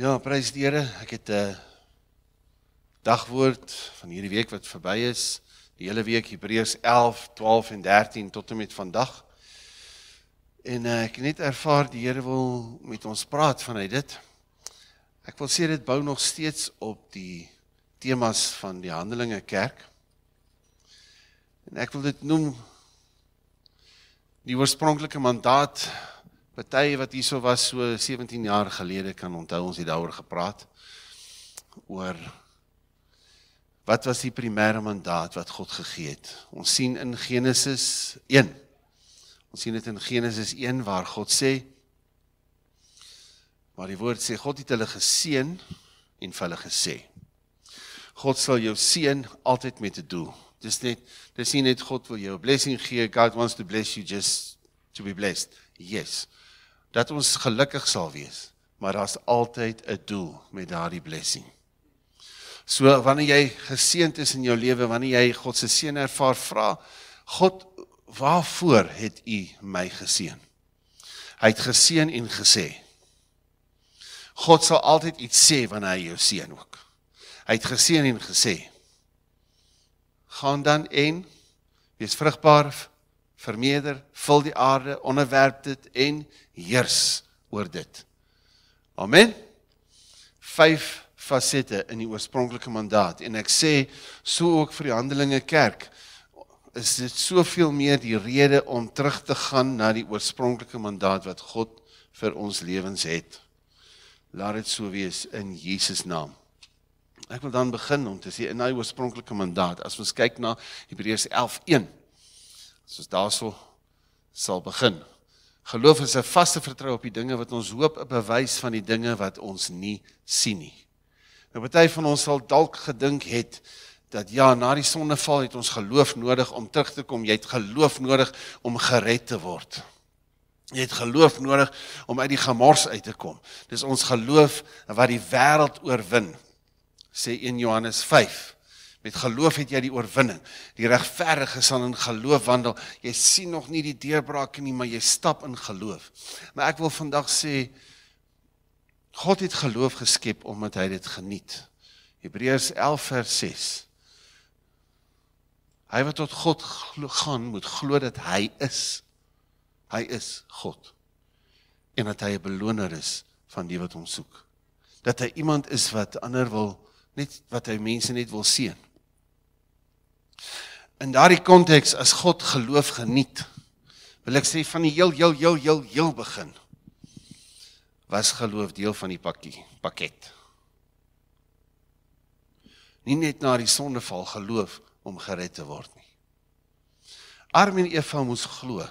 Ja, prys die Here. Ek het 'n eh, dagwoord van hierdie week wat verby is. Die hele week Hebreërs 11, 12 en 13 tot en met vandag. En eh, ek het net ervaar die Here wil met ons praat vanuit dit. Ek wil sê dit bou nog steeds op die temas van die Handelinge Kerk. En ek wil dit noem die oorspronklike mandaat Partye wat hierso was so 17 jaar gelede kan onthou ons het daaroor gepraat oor wat was die primêre mandaat wat God gegee het. Ons sien in Genesis 1. Ons sien dit in Genesis 1 waar God sê waar die woord sê God het hulle geseën en vir hulle gesê God sal jou seën altyd met 'n doel. Dis net dis nie net God wil jou 'n blessing gee. God wants to bless you just to be blessed. Yes dat ons gelukkig sal wees, maar daar's altyd 'n doel met daardie blessing. So wanneer jy geseënd is in jou lewe, wanneer jy God se seën ervaar, vra God, waarvoor het U my geseën? Hy het geseën en gesê. God sal altyd iets sê wanneer hy jou seën ook. Hy het geseën en gesê. Gaan dan en wees vrugbaar, vermeerder, vul die aarde, onderwerp dit en heers oor dit. Amen. Vyf fasette in die oorspronklike mandaat en ek sê so ook vir die Handelinge Kerk is dit soveel meer die rede om terug te gaan na die oorspronklike mandaat wat God vir ons lewens het. Laat dit so wees in Jesus naam. Ek wil dan begin om te sê in daai oorspronklike mandaat as ons kyk na Hebreërs 11:1. As ons daarso sal begin. Geloof is 'n vaste vertroue op die dinge wat ons hoop, 'n bewys van die dinge wat ons nie sien nie. Nou party van ons sal dalk gedink het dat ja, na die sondeval het ons geloof nodig om terug te kom. Jy het geloof nodig om gered te word. Jy het geloof nodig om uit die gemors uit te kom. Dis ons geloof wat die wêreld oorwin, sê 1 Johannes 5 Met geloof het jy die oorwinning. Die regverdige sal in geloof wandel. Jy sien nog nie die deurbraak nie, maar jy stap in geloof. Maar ek wil vandag sê God het geloof geskep omdat hy dit geniet. Hebreërs 11 vers 6. Hy wat tot God gaan, moet glo dat hy is. Hy is God. En dat hy 'n beloner is van die wat hom soek. Dat hy iemand is wat ander wil net wat hy mense net wil sien. In daardie konteks as God geloof geniet, wil ek sê van die heel heel heel heel heel begin was geloof deel van die pakkie, pakket. Nie net na die sondeval geloof om gered te word nie. Adam en Eva moes glo.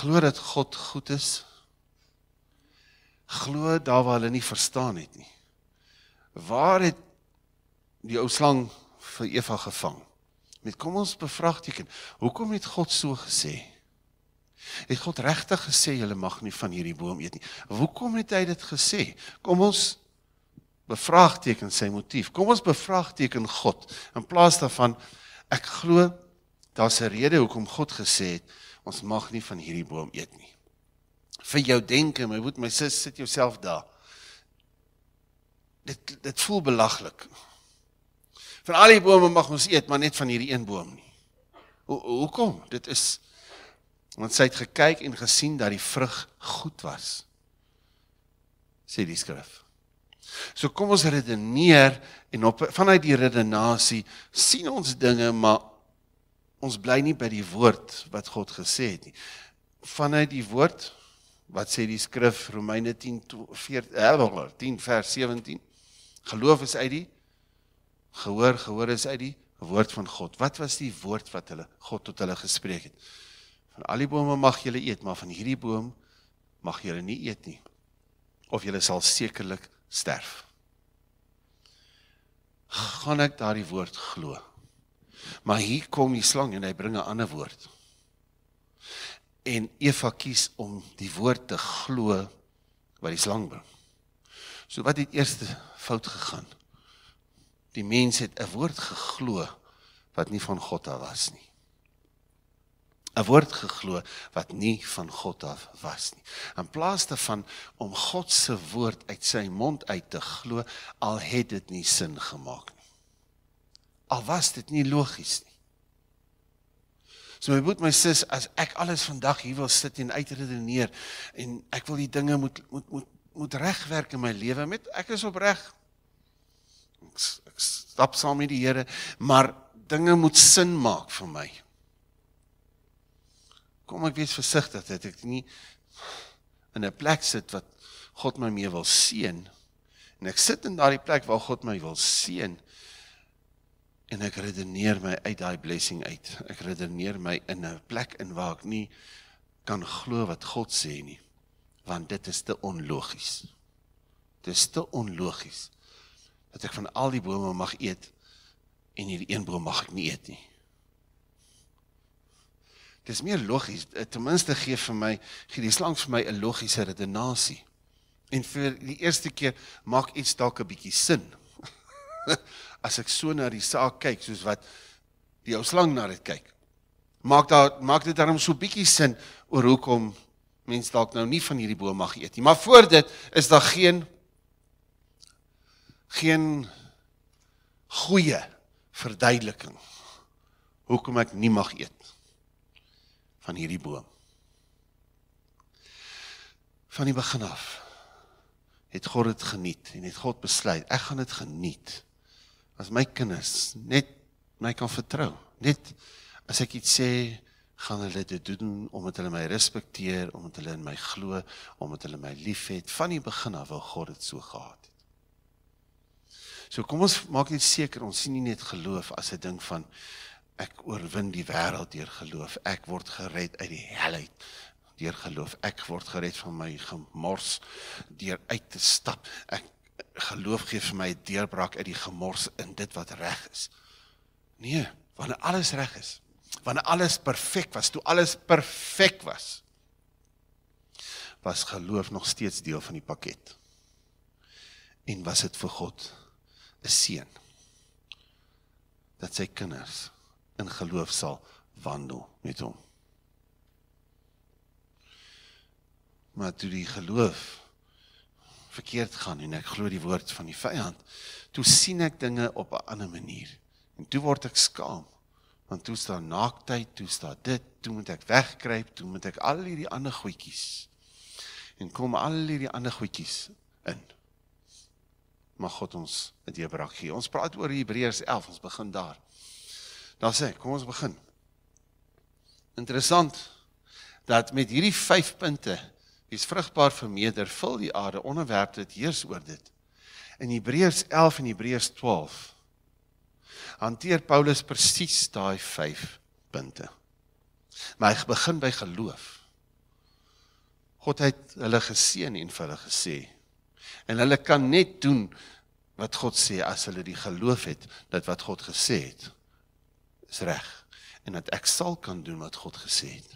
Glo dat God goed is. Glo daar waar hulle nie verstaan het nie. Waar het die ou slang vir Eva gevang. Met kom ons bevraagteken, hoekom het God so gesê? Het God regtig gesê julle mag nie van hierdie boom eet nie? Hoekom het hy dit gesê? Kom ons bevraagteken sy motief. Kom ons bevraagteken God in plaas daarvan ek glo daar's 'n rede hoekom God gesê het ons mag nie van hierdie boom eet nie. Vir jou denke, my woord, my sis, sit jouself daar. Dit dit voel belaglik. Van al die bome mag ons eet, maar net van hierdie een boom nie. Hoekom? Ho dit is want sy het gekyk en gesien dat die vrug goed was. sê die skrif. So kom ons redeneer en op vanuit die redenasie sien ons dinge, maar ons bly nie by die woord wat God gesê het nie. Vanuit die woord wat sê die skrif Romeine 10 14 10 vers 17 Geloof is uit die gehoor gehoor is uit die woord van God. Wat was die woord wat hulle God tot hulle gespreek het? Van al die bome mag julle eet, maar van hierdie boom mag julle nie eet nie of julle sal sekerlik sterf. Gaan ek daardie woord glo? Maar hier kom die slang en hy bring 'n ander woord. En Eva kies om die woord te glo wat die slang bring. So wat het eers fout gegaan? die mens het 'n woord geglo wat nie van God af was nie. 'n woord geglo wat nie van God af was nie. In plaas daarvan om God se woord uit sy mond uit te glo, al het dit nie sin gemaak nie. Al was dit nie logies nie. So my broer, my sis, as ek alles vandag hier wil sit en uitredeneer en ek wil die dinge moet moet moet moet regwerk in my lewe met ek is opreg. Ek's stap saam met die Here, maar dinge moet sin maak vir my. Kom ek wees versigtig dat ek nie in 'n plek sit wat God my mee wil seën en ek sit in daardie plek waar God my wil seën en ek redeneer my uit daai blessing uit. Ek redeneer my in 'n plek in waar ek nie kan glo wat God sê nie, want dit is te onlogies. Dit is te onlogies dat ek van al die bome mag eet en hierdie een boom mag ek nie eet nie. Dit is meer logies, eh, ten minste gee vir my gee die slang vir my 'n logiese redenasie. En vir die eerste keer maak iets dalk 'n bietjie sin. As ek so na die saak kyk soos wat die ou slang na dit kyk. Maak daar maak dit darm so bietjie sin oor hoekom mense dalk nou nie van hierdie boom mag eet nie. Maar voor dit is daar geen geen goeie verduideliking hoekom ek nie mag eet van hierdie boom. Van die begin af het God dit geniet en het God besluit ek gaan dit geniet as my kinders net my kan vertrou. Net as ek iets sê, gaan hulle dit doen omdat hulle my respekteer, omdat hulle in my glo, omdat hulle my liefhet. Van die begin af wou God dit so gehad. So kom ons maak net seker ons sien nie net geloof as 'n ding van ek oorwin die wêreld deur geloof. Ek word gered uit die hel uit deur geloof. Ek word gered van my gemors deur uit te stap. Ek geloof gee vir my 'n deurbraak uit die gemors in dit wat reg is. Nee, wanneer alles reg is. Wanneer alles perfek was, toe alles perfek was. Was geloof nog steeds deel van die pakket? En was dit vir God 'n seën dat sy kinders in geloof sal wandel met hom. Maar toe die geloof verkeerd gaan en ek glo die woord van die vyand, toe sien ek dinge op 'n ander manier en toe word ek skaam want toe staan naaktheid, toe staan dit, toe moet ek wegkruip, toe moet ek al hierdie ander goedjies en kom al hierdie ander goedjies in mag God ons 'n deurbraak gee. Ons praat oor Hebreërs 11, ons begin daar. Dan sê, kom ons begin. Interessant dat met hierdie 5 punte, wie's vrugbaar vermeerder, vul die aarde onderwerp dit heers oor dit. In Hebreërs 11 en Hebreërs 12 hanteer Paulus presies daai 5 punte. Maar hy begin by geloof. God het hulle geseën en vir hulle gesê en hulle kan net doen wat God sê as hulle die geloof het dat wat God gesê het is reg en dat ek sal kan doen wat God gesê het.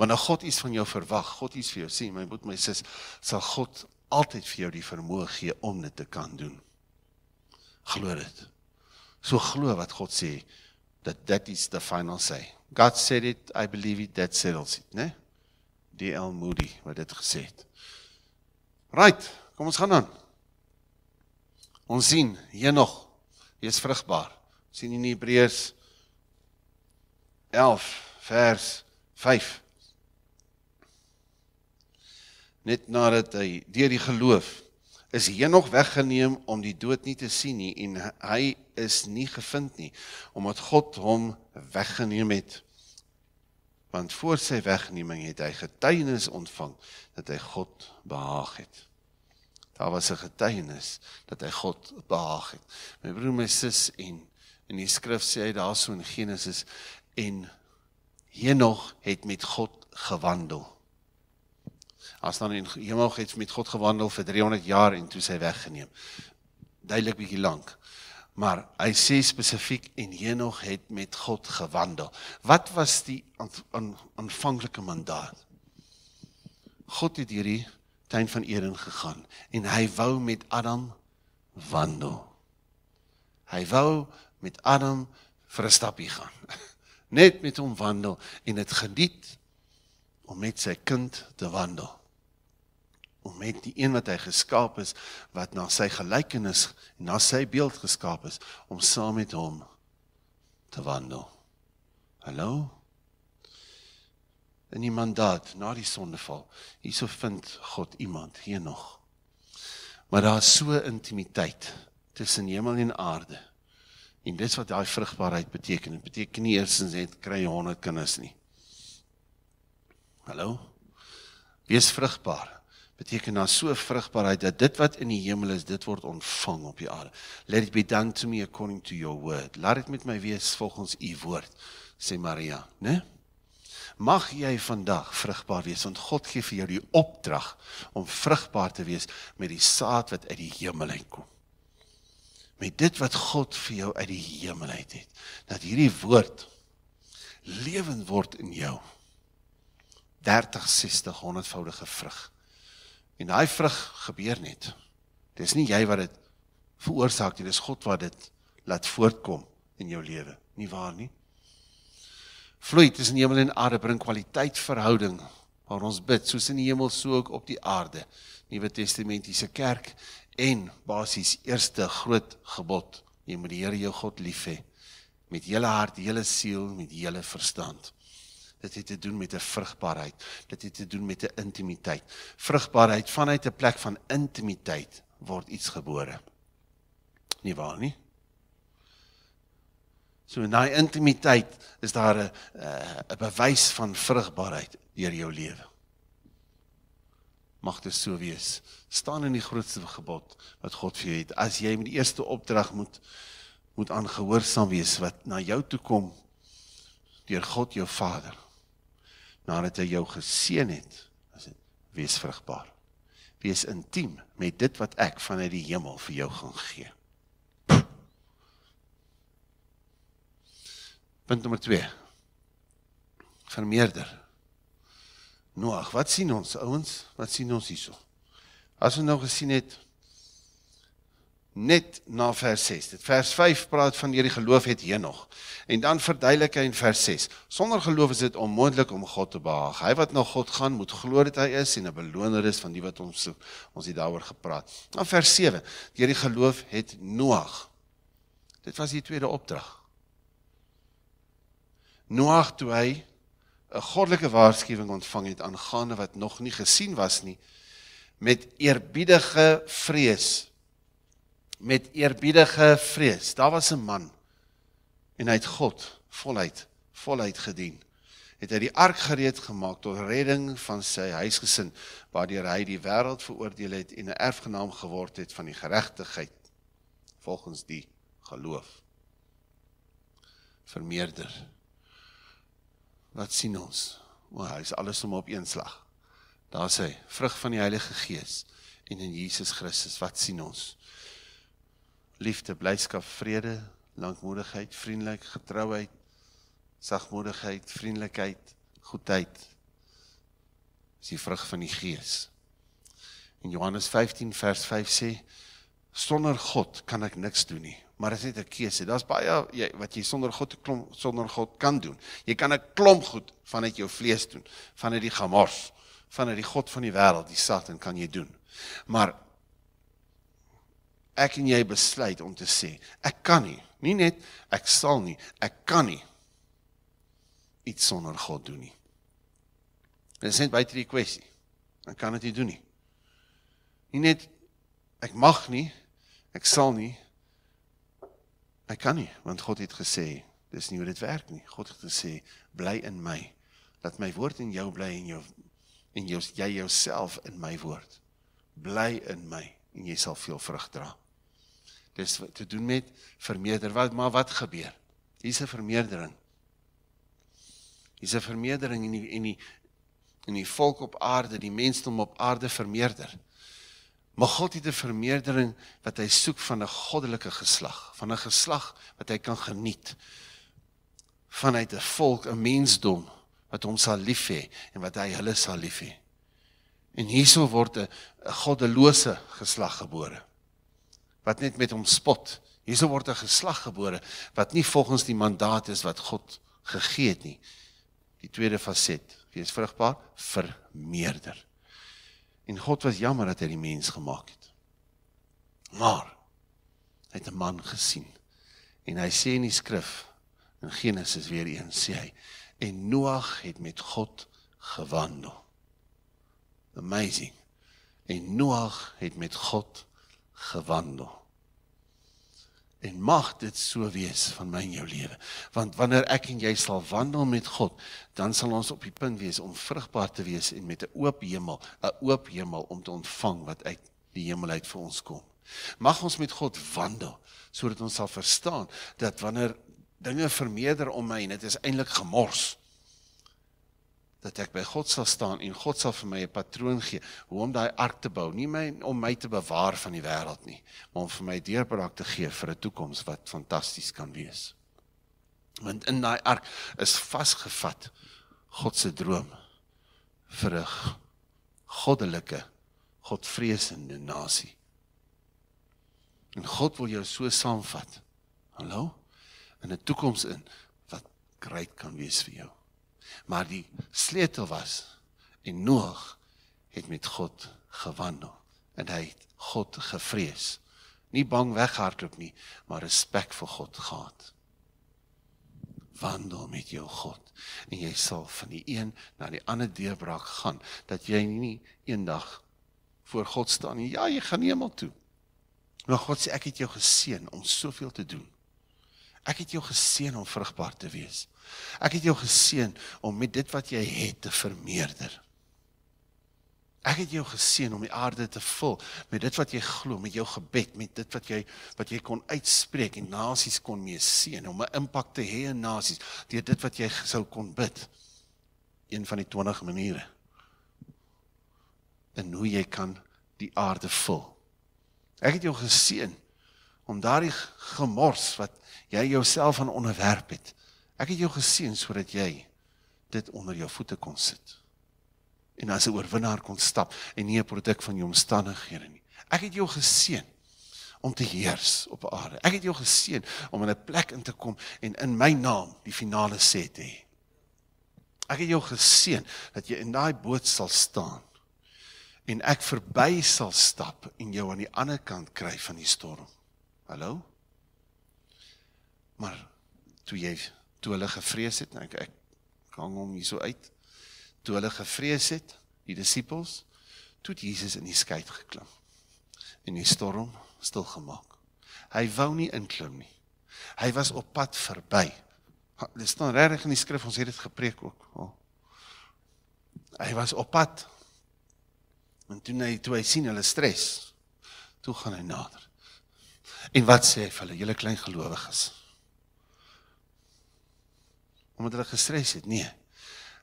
Wanneer nou God iets van jou verwag, God iets vir jou sê, my broer, my sis, sal God altyd vir jou die vermoë gee om dit te kan doen. Glo dit. So glo wat God sê dat that is the final say. God said it, I believe it, that settles it, né? Nee? D.L. Moody wat dit gesê het. Right. Kom ons gaan aan. Ons sien Henog, hy is vrugbaar. Ons sien in Hebreërs 11 vers 5. Net nadat hy deur die geloof is Henog weggeneem om die dood nie te sien nie en hy is nie gevind nie omdat God hom weggeneem het want voor sy wegneming het hy getuienis ontvang dat hy God behaag het daar was 'n getuienis dat hy God behaag het. My broer, my sis en in die skrif sê hy daarso in Genesis en Henog het met God gewandel. As dan in Henog het met God gewandel vir 300 jaar en toe sy weggeneem. Duidelik bietjie lank. Maar hy sê spesifiek en Henog het met God gewandel. Wat was die aanvanklike mandaat? God het hierdie tuin van Eden gegaan en hy wou met Adam wandel. Hy wou met Adam vir 'n stappie gaan. Net met hom wandel en dit geniet om met sy kind te wandel. Om met die een wat hy geskaap is wat na sy gelykenis en na sy beeld geskaap is om saam met hom te wandel. Hallo in die mandaat na die sondeval. Hierso vind God iemand hier nog. Maar daar's so intimiteit tussen hemel en aarde. En dit's wat daai vrugbaarheid beteken. Dit beteken nie eers ens net kry 100 kinders nie. Hallo. Wees vrugbaar beteken dan so vrugbaarheid dat dit wat in die hemel is, dit word ontvang op die aarde. Let it be done to me according to your word. Laat dit met my wees volgens u woord, sê Maria, né? Nee? mag jy vandag vrugbaar wees want God gee vir jou die opdrag om vrugbaar te wees met die saad wat uit die hemel uitkom. Met dit wat God vir jou uit die hemel uit het. Dat hierdie woord lewend word in jou. 30, 60, 100voudige vrug. En daai vrug gebeur net. Dis nie jy wat dit veroorsaak nie, dis God wat dit laat voortkom in jou lewe. Nie waar nie? vloei tussen hemel en aarde bring kwaliteit verhouding waar ons bid soos in die hemel so ook op die aarde Nuwe Testamentiese kerk en basies eerste groot gebod jy moet die Here jou God lief hê met hele hart, hele siel, met hele verstand. Dit het te doen met 'n vrugbaarheid, dit het te doen met 'n intimiteit. Vrugbaarheid vanuit 'n plek van intimiteit word iets gebore. Nie waar nie? So in daai intimiteit is daar 'n eh, 'n bewys van vrugbaarheid deur jou lewe. Mag dit so wees. staan in die grootste gebod wat God vir jou het. As jy met die eerste opdrag moet moet aangehoorsaam wees wat na jou toe kom deur God jou Vader. Nadat hy jou geseën het, as dit wees vrugbaar. Wees intiem met dit wat ek vanuit die hemel vir jou gaan gee. Punt nummer 2. Vermeerder. Noag, wat sien ons ouens? Wat sien ons hierso? As ons nou gesien het net na vers 6. Dit vers 5 praat van hierdie geloof het hier nog. En dan verduidelik hy in vers 6. Sonder geloof is dit onmoontlik om God te behaag. Hy wat na God gaan, moet glo dat hy is en 'n beloner is van die wat hom soek. Ons het daaroor gepraat. Dan vers 7. Hierdie geloof het Noag. Dit was die tweede opdrag. Noag toe hy 'n goddelike waarskuwing ontvang het aangaande wat nog nie gesien was nie met eerbiedige vrees met eerbiedige vrees daar was 'n man en hy het God voluit voluit gedien het hy die ark gereed gemaak tot redding van sy huisgesin waardeur hy die wêreld veroordeel het en 'n erfgenaam geword het van die geregtigheid volgens die geloof vermeerder wat sien ons? O, wow, hy's alles om op een slag. Daar sê, vrug van die Heilige Gees en in Jesus Christus, wat sien ons? Liefde, blydskap, vrede, lankmoedigheid, vriendelikheid, getrouheid, sagmoedigheid, vriendelikheid, goedheid. Dis die vrug van die Gees. In Johannes 15 vers 5 sê: "Sonder God kan ek niks doen nie maar dit is net 'n keuse. Daar's baie jy, wat jy sonder God klom, sonder God kan doen. Jy kan 'n klomp goed vanuit jou vlees doen, vanuit die gemors, vanuit die god van die wêreld, die Satan kan jy doen. Maar ek en jy besluit om te sê, ek kan nie, nie net ek sal nie, ek kan nie iets sonder God doen nie. Dit is net baie die kwessie. Dan kan dit nie doen nie. Nie net ek mag nie, ek sal nie Ek kan nie, want God het gesê, dis nie hoe dit werk nie. God het gesê, bly in my. Laat my woord in jou bly en jou en jou jy jouself in my woord. Bly in my en jy sal veel vrug dra. Dis te doen met vermeerder. Wat maar wat gebeur? Hier's 'n vermeerdering. Hier's 'n vermeerdering in die, in die in die volk op aarde, die mensdom op aarde vermeerder. Mag God die vermeerdering wat hy soek van 'n goddelike geslag, van 'n geslag wat hy kan geniet vanuit 'n volk, 'n mensdom wat hom sal lief hê en wat hy hulle sal lief hê. En hierso word 'n goddelose geslag gebore wat net met hom spot. Hierso word 'n geslag gebore wat nie volgens die mandaat is wat God gegee het nie. Die tweede faset, wees vrugbaar, vermeerder. En God was jammer dat hy die mens gemaak het. Maar hy het 'n man gesien. En hy sê in die skrif in Genesis weer een sê hy en Noag het met God gewandel. Amazing. En Noag het met God gewandel. En mag dit so wees van my en jou lewe. Want wanneer ek en jy sal wandel met God, dan sal ons op die punt wees om vrugbaar te wees en met 'n oop hemel, 'n oop hemel om te ontvang wat uit die hemel uit vir ons kom. Mag ons met God wandel sodat ons sal verstaan dat wanneer dinge vermeerder om my en dit is eintlik gemors dat ek by God sal staan en God sal vir my 'n patroon gee hoe om daai ark te bou, nie my om my te bewaar van die wêreld nie, maar om vir my deurbraak te gee vir 'n toekoms wat fantasties kan wees. Want in daai ark is vasgevat God se droom vir 'n goddelike, godvreesende nasie. En God wil jou so saamvat. Hallo? In 'n toekoms in wat groot kan wees vir jou. Maar die sleutel was en Noag het met God gewandel en hy het God gevrees. Nie bang weghardloop nie, maar respek vir God gehad. Wandel met jou God en jy sal van die een na die ander deurbraak gaan dat jy nie eendag voor God staan nie. Ja, jy gaan hemel toe. Maar God sê ek het jou geseën om soveel te doen. Ek het jou geseën om vrugbaar te wees. Ek het jou geseën om met dit wat jy het te vermeerder. Ek het jou geseën om die aarde te vul met dit wat jy glo, met jou gebed, met dit wat jy wat jy kon uitspreek en nasies kon mee seën om 'n impak te hê in nasies deur dit wat jy sou kon bid. Een van die 20 maniere. En hoe jy kan die aarde vul. Ek het jou geseën om daardie gemors wat jy jouself aan onderwerp het Ek het jou geseën sodat jy dit onder jou voete kon sit. En as 'n oorwinnaar kon stap en nie 'n produk van jou omstandighede nie. Ek het jou geseën om te heers op aarde. Ek het jou geseën om in 'n plek in te kom en in my naam die finale sê te hê. Ek het jou geseën dat jy in daai boot sal staan en ek verby sal stap en jou aan die ander kant kry van die storm. Hallo? Maar toe jy toe hulle gevrees het, nou, ek ek hang hom hierso uit. Toe hulle gevrees het, die disippels, toe het Jesus in die skei geklim. En die storm stil gemaak. Hy wou nie inklim nie. Hy was op pad verby. Dit staan regtig in die skrif, ons het dit gepreek ook. Oh. Hy was op pad. En toe hy toe hy sien hulle stres, toe gaan hy nader. En wat sê hy vir hulle, julle klein gelowiges? omdat hulle gestres het. Nee.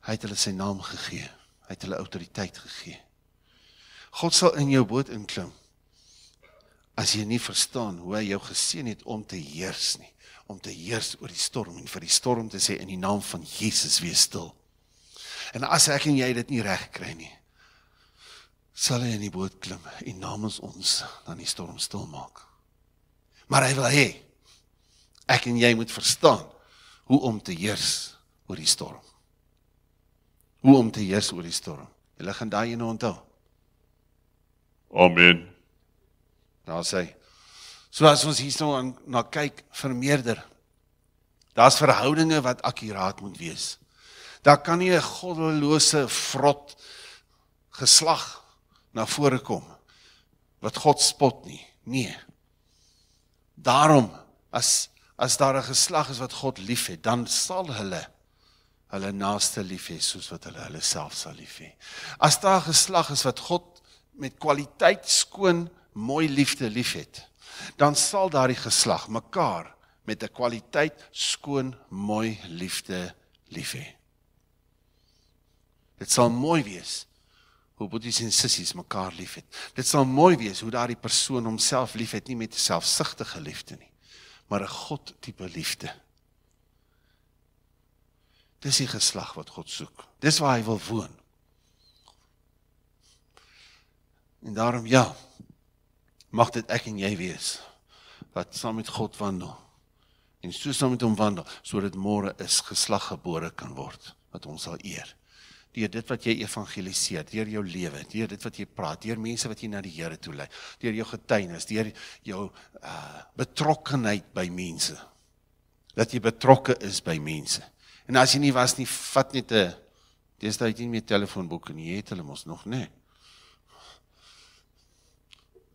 Hy het hulle sy naam gegee. Hy het hulle autoriteit gegee. God sal in jou boot inklim as jy nie verstaan hoe hy jou geseën het om te heers nie, om te heers oor die storm en vir die storm te sê in die naam van Jesus wees stil. En as ek en jy dit nie reg kry nie, sal hy in die boot klim en namens ons dan die storm stil maak. Maar hy wil hê ek en jy moet verstaan hoe om te heers oor die storm. Hoe om te heers oor die storm. Hulle gaan daai een onthou. Amen. Nou sê soos ons hier nou aan na kyk vermeerder. Daar's verhoudinge wat akuraat moet wees. Daar kan nie 'n goddelose vrot geslag na vore kom wat God spot nie. Nee. Daarom as as daar 'n geslag is wat God liefhet, dan sal hulle hulle naaste lief hê soos wat hulle hulle self sal lief hê. As daar 'n geslag is wat God met kwaliteit skoon mooi liefde liefhet, dan sal daardie geslag mekaar met 'n kwaliteit skoon mooi liefde lief hê. Dit sal mooi wees hoe boeties en sissies mekaar liefhet. Dit sal mooi wees hoe daardie persoon homself liefhet nie met selfsugtige liefde nie maar 'n God tipe liefde. Dis die geslag wat God soek. Dis waar hy wil woon. En daarom ja, mag dit ek en jy wees wat saam met God wandel en so saam met hom wandel sodat môre is geslag gebore kan word wat ons sal eer deur dit wat jy evangeliseer, deur jou lewe, deur dit wat jy praat, deur mense wat jy na die Here toe lei, deur jou getuienis, deur jou uh betrokkeheid by mense. Dat jy betrokke is by mense. En as jy nie was nie, vat net 'n dis daai ding met telefoonboek en jy het hulle mos nog, né?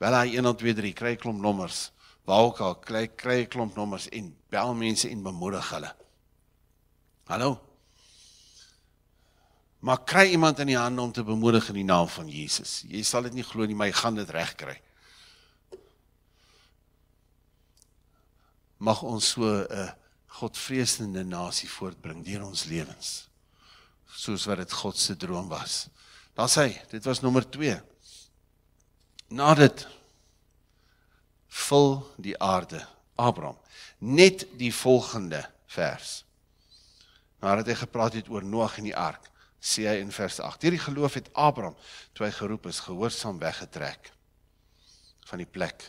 Bel hy 1 2 3, kry 'n klomp nommers. Waar ook al, kry kry 'n klomp nommers en bel mense en bemoedig hulle. Hallo. Maar kry iemand in die hande om te bemoedig in die naam van Jesus. Jy sal dit nie glo nie, my gaan dit regkry. Mag ons so 'n eh, Godvreesende nasie voortbring deur ons lewens. Soos wat dit God se droom was. Daar's hy, dit was nommer 2. Na dit vul die aarde Abraham net die volgende vers. Nadat hy gepraat het oor Noag en die ark, sê hy in vers 8. Deur die geloof het Abraham, toe hy geroep is, gehoorsaam weggetrek van die plek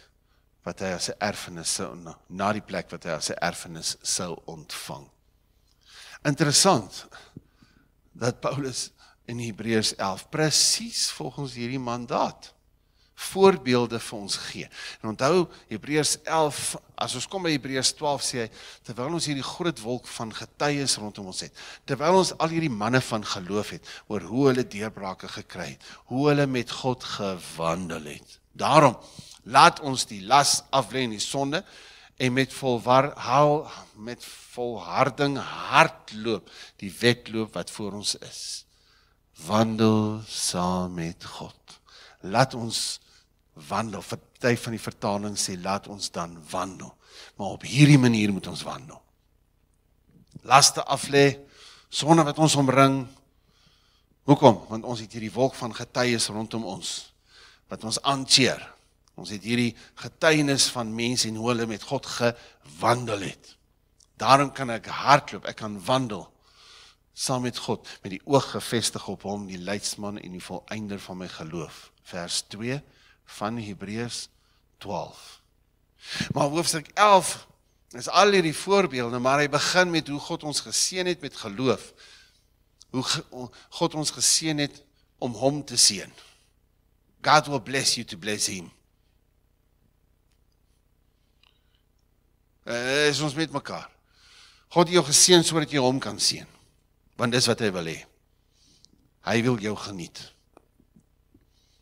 wat hy as 'n erfenis sou na die plek wat hy as 'n erfenis sou ontvang. Interessant dat Paulus in Hebreërs 11 presies volgens hierdie mandaat voorbeelde vir ons gee. En onthou Hebreërs 11, as ons kom by Hebreërs 12 sê hy terwyl ons hierdie groot wolk van getuies rondom ons het, terwyl ons al hierdie manne van geloof het oor hoe hulle deurbrake gekry het, hoe hulle met God gewandel het. Daarom laat ons die las af lê in die sonde en met volwar haal met volharding hardloop die wedloop wat voor ons is. Wandel saam met God. Laat ons wandel. Party van die vertaling sê laat ons dan wandel. Maar op hierdie manier moet ons wandel. Laste af lê sonne wat ons omring. Hoekom? Want ons het hierdie wolk van getuies rondom ons wat ons aancheer. Ons het hierdie getuienis van mense en hoe hulle met God gewandel het. Daarom kan ek hardloop, ek kan wandel saam met God met die oog gefestig op hom, die leidsman en die volëinder van my geloof. Vers 2 van Hebreërs 12. Maar hoofstuk 11 is al hierdie voorbeelde, maar hy begin met hoe God ons geseën het met geloof. Hoe God ons geseën het om hom te seën. God will bless you to bless him. Uh, is ons met mekaar. God het jou geseën sodat jy hom kan seën. Want dis wat hy wil hê. Hy wil jou geniet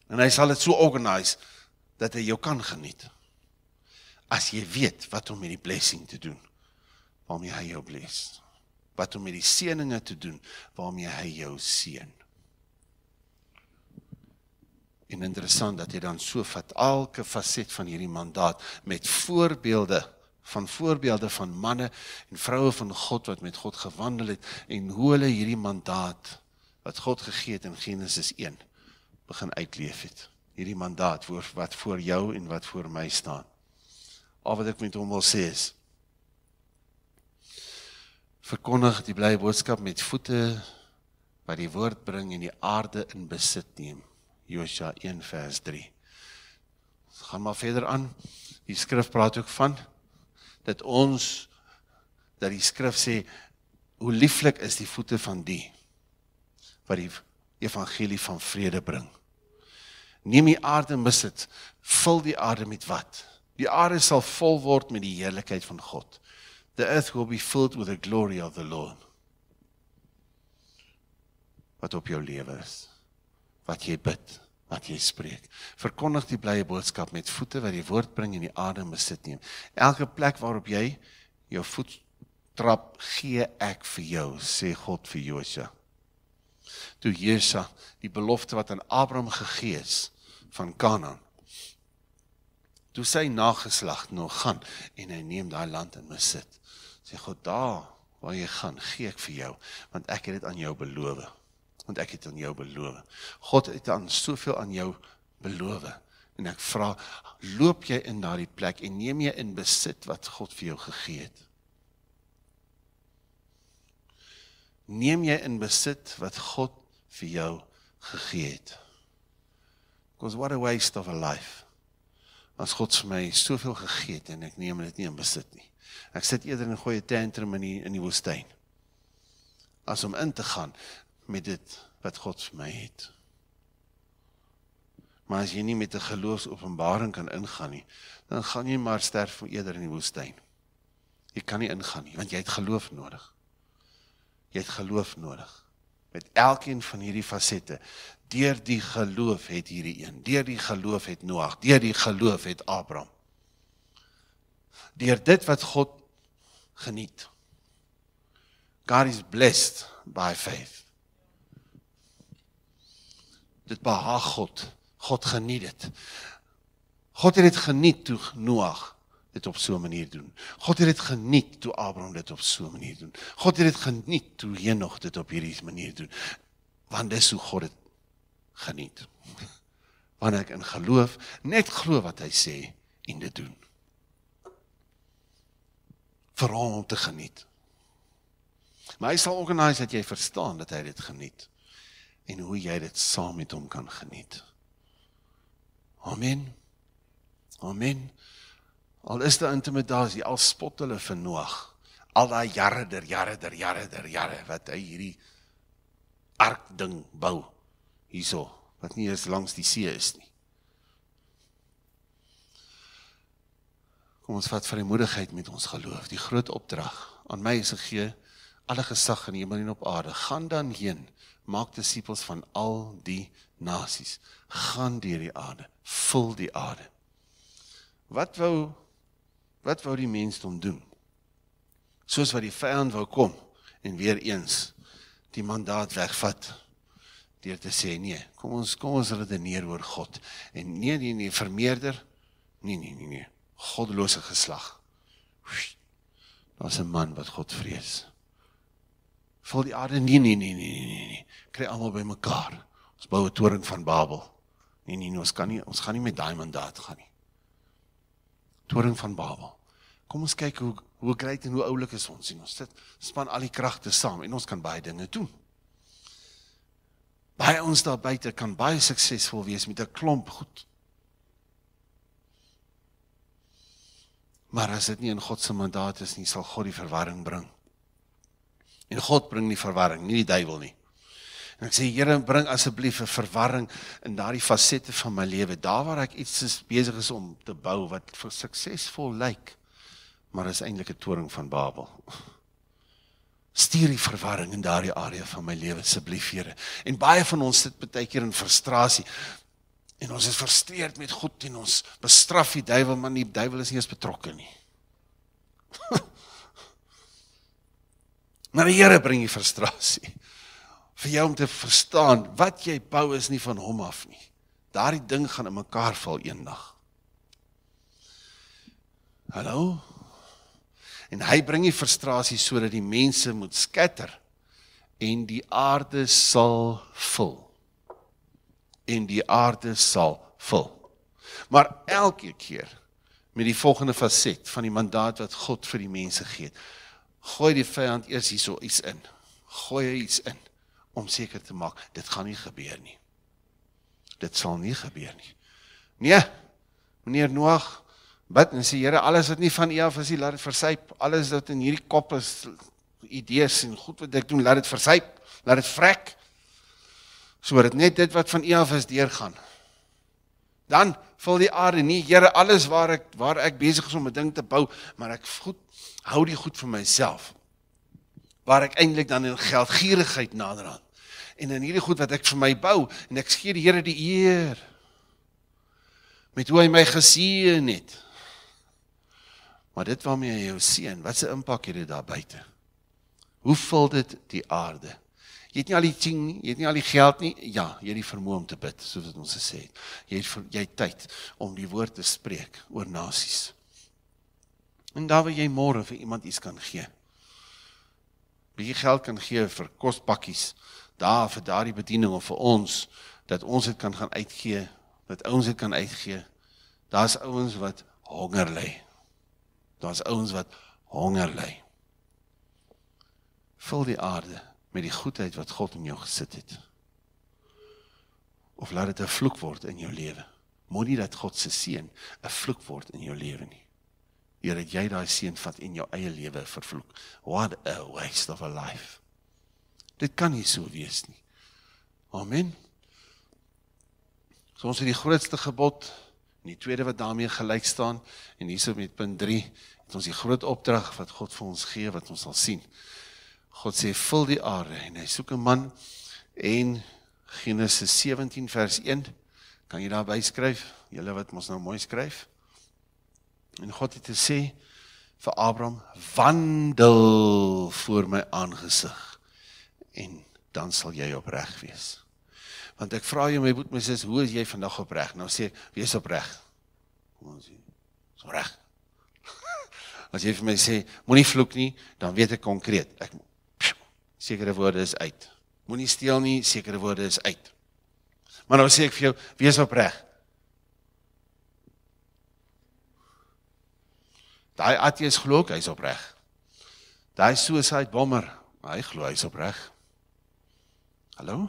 en hy sal dit so organise dat hy jou kan geniet. As jy weet wat om met die blessing te doen, waarmee hy jou bless. Wat om met die seëninge te doen, waarmee hy jou seën. En interessant dat jy dan so vat elke faset van hierdie mandaat met voorbeelde van voorbeelde van manne en vroue van God wat met God gewandel het en hoe hulle hierdie mandaat wat God gegee het in Genesis begin uitleef het. Hierdie mandaat voor wat voor jou en wat voor my staan. Al wat ek met hom wil sê is verkondig die blye boodskap met voete wat die woord bring en die aarde in besit neem. Josua 1 vers 3. Ons gaan maar verder aan. Die skrif praat ook van dat ons dat die skrif sê hoe lieflik is die voete van die wat die evangelie van vrede bring. Neem die aarde mis dit. Vul die aarde met wat? Die aarde sal vol word met die heerlikheid van God. The earth will be filled with the glory of the Lord. Wat op jou lewe is. Wat jy bid, wat jy spreek. Verkondig die blye boodskap met voete wat die woord bring en die aarde mis dit neem. Elke plek waarop jy jou voet trap gee ek vir jou sê God vir Josua toe Jesa die belofte wat aan Abraham gegee is van Kanaan toe sy nageslag nog gaan en hy neem daai land in besit sê God daar waar jy gaan gee ek vir jou want ek het dit aan jou beloof want ek het aan jou beloof God het aan soveel aan jou beloof en ek vra loop jy in daardie plek en neem jy in besit wat God vir jou gegee het neem jy in besit wat God vir jou gegee het. Because what a waste of a life. As God vir my soveel gegee het en ek neem dit nie in besit nie. Ek sit eerder in 'n goeie tantrum in die, in die woestyn as om in te gaan met dit wat God vir my het. Maar as jy nie met 'n geloofsopenbaring kan ingaan nie, dan gaan jy maar sterf eerder in die woestyn. Jy kan nie ingaan nie want jy het geloof nodig. Jy het geloof nodig. Met elkeen van hierdie fasette. Deur die geloof het hierdie een, deur die geloof het Noag, deur die geloof het Abraham. Deur dit wat God geniet. God is blessed by faith. Dit behaag God. God geniet dit. God het dit geniet toe Noag dit op so 'n manier doen. God het dit geniet toe Abraham dit op so 'n manier doen. God het dit geniet toe Henog dit op hierdie manier doen. Want dis hoe God dit geniet. Wanneer ek in geloof net glo wat hy sê en dit doen. vir hom om te geniet. Maar hy sal organiseer dat jy verstaan dat hy dit geniet en hoe jy dit saam met hom kan geniet. Amen. Amen. Al is daar intimidasie, al spot hulle vir Noag. Al daai jare der jare der jare der jare wat hy hierdie ark ding bou hierso wat nie eens langs die see is nie. Kom ons vat vrymoedigheid met ons geloof. Die groot opdrag aan my is gegee alle gesag in die hemel en op aarde. Gaan dan heen, maak disippels van al die nasies. Gaan deur die aarde, vul die aarde. Wat wou Wat wou die mensdom doen? Soos wat die vyand wou kom en weer eens die mandaat wegvat deur te sê nee, kom ons kom ons redeneer oor God en nee nee nee vermeerder nee nee nee nee goddelose geslag. Daar's 'n man wat God vrees. Val die aarde nee nee nee nee nee nee. Kry almal bymekaar. Ons bou 'n toring van Babel. Nee, nee nee, ons kan nie ons gaan nie met daai mandaat gaan nie toring van Babel. Kom ons kyk hoe hoe groot en hoe oulik is ons sien ons sit span al die kragte saam en ons kan baie dinge doen. Baie ons daar buite kan baie suksesvol wees met 'n klomp goed. Maar as dit nie in God se mandaat is nie, sal God die verwarring bring. En God bring nie verwarring nie, die duiwel nie. En ek sê Here, bring asseblief 'n verwarring in daardie fasette van my lewe, daar waar ek iets is besig is om te bou wat vir suksesvol lyk, maar is eintlik 'n toring van Babel. Stuur die verwarring in daardie area van my lewe asseblief, Here. En baie van ons sit baie keer in frustrasie. En ons is frustreerd met God en ons bestraf die duiwel, maar die duiwel is nie eens betrokke nie. maar die Here bring die frustrasie vir jou om te verstaan wat jy bou is nie van hom af nie. Daardie ding gaan in mekaar val eendag. Hallo. En hy bring die frustrasie sodat die mense moet skatter en die aarde sal vul. En die aarde sal vul. Maar elke keer met die volgende faset van die mandaat wat God vir die mense gee. Gooi die vyand eers hierso iets in. Gooi hy iets in om seker te maak dit gaan nie gebeur nie. Dit sal nie gebeur nie. Nee. Meneer Noag, bid en sê Here, alles wat nie van U af is, laat dit versuip. Alles wat in hierdie kop is, idees en goed wat ek doen, laat dit versuip. Laat dit vrek. Sodat net dit wat van U af is deurgaan. Dan vul die aarde nie, Here, alles waar ek waar ek besig is om 'n ding te bou, maar ek goed hou die goed vir myself waar ek eintlik dan in geldgierigheid naderhand. En in hierdie goed wat ek vir my bou en ek gee die Here die eer met hoe hy my geseën het. Maar dit waarmee hy jou seën, wat se impak het dit daar buite? Hoe vul dit die aarde? Jy het nie al die ding nie, jy het nie al die geld nie. Ja, jy het die vermoë om te bid, soos wat ons gesê het. Jy het jy het tyd om die woord te spreek oor nasies. En daar waar jy môre vir iemand iets kan gee bietjie geld kan gee vir kospakkies daar vir daardie bediening of vir ons dat ons dit kan gaan uitgee, dat ouens dit kan uitgee. Daar's ouens wat honger lê. Daar's ouens wat honger lê. Vul die aarde met die goedheid wat God in jou gesit het. Of laat dit 'n vloek word in jou lewe. Moenie dat God se seën 'n vloek word in jou lewe nie. Here dat jy daai seën vat en jou eie lewe vervloek. What a waste of a life. Dit kan nie so wees nie. Amen. So ons het die grootste gebod en die tweede wat daarmee gelyk staan en hierso met punt 3 het ons die groot opdrag wat God vir ons gee wat ons sal sien. God sê vul die aarde en hy soek 'n man en Genesis 17 vers 1 kan jy daar byskryf julle wat ons nou mooi skryf. En God het gesê vir Abraham: "Wandel voor my aangesig en dan sal jy opreg wees." Want ek vra jou my boet my sis, hoe is jy vandag opreg? Nou sê ek, wees opreg. Kom ons sien. So reg. As jy vir my sê moenie vloek nie, dan weet ek konkreet. Ek sekere woorde is uit. Moenie steel nie, sekere woorde is uit. Maar nou sê ek vir jou, wees opreg. Daai ateïs glo ek hy's opreg. Daai suicide bomber, hy glo hy's opreg. Hallo?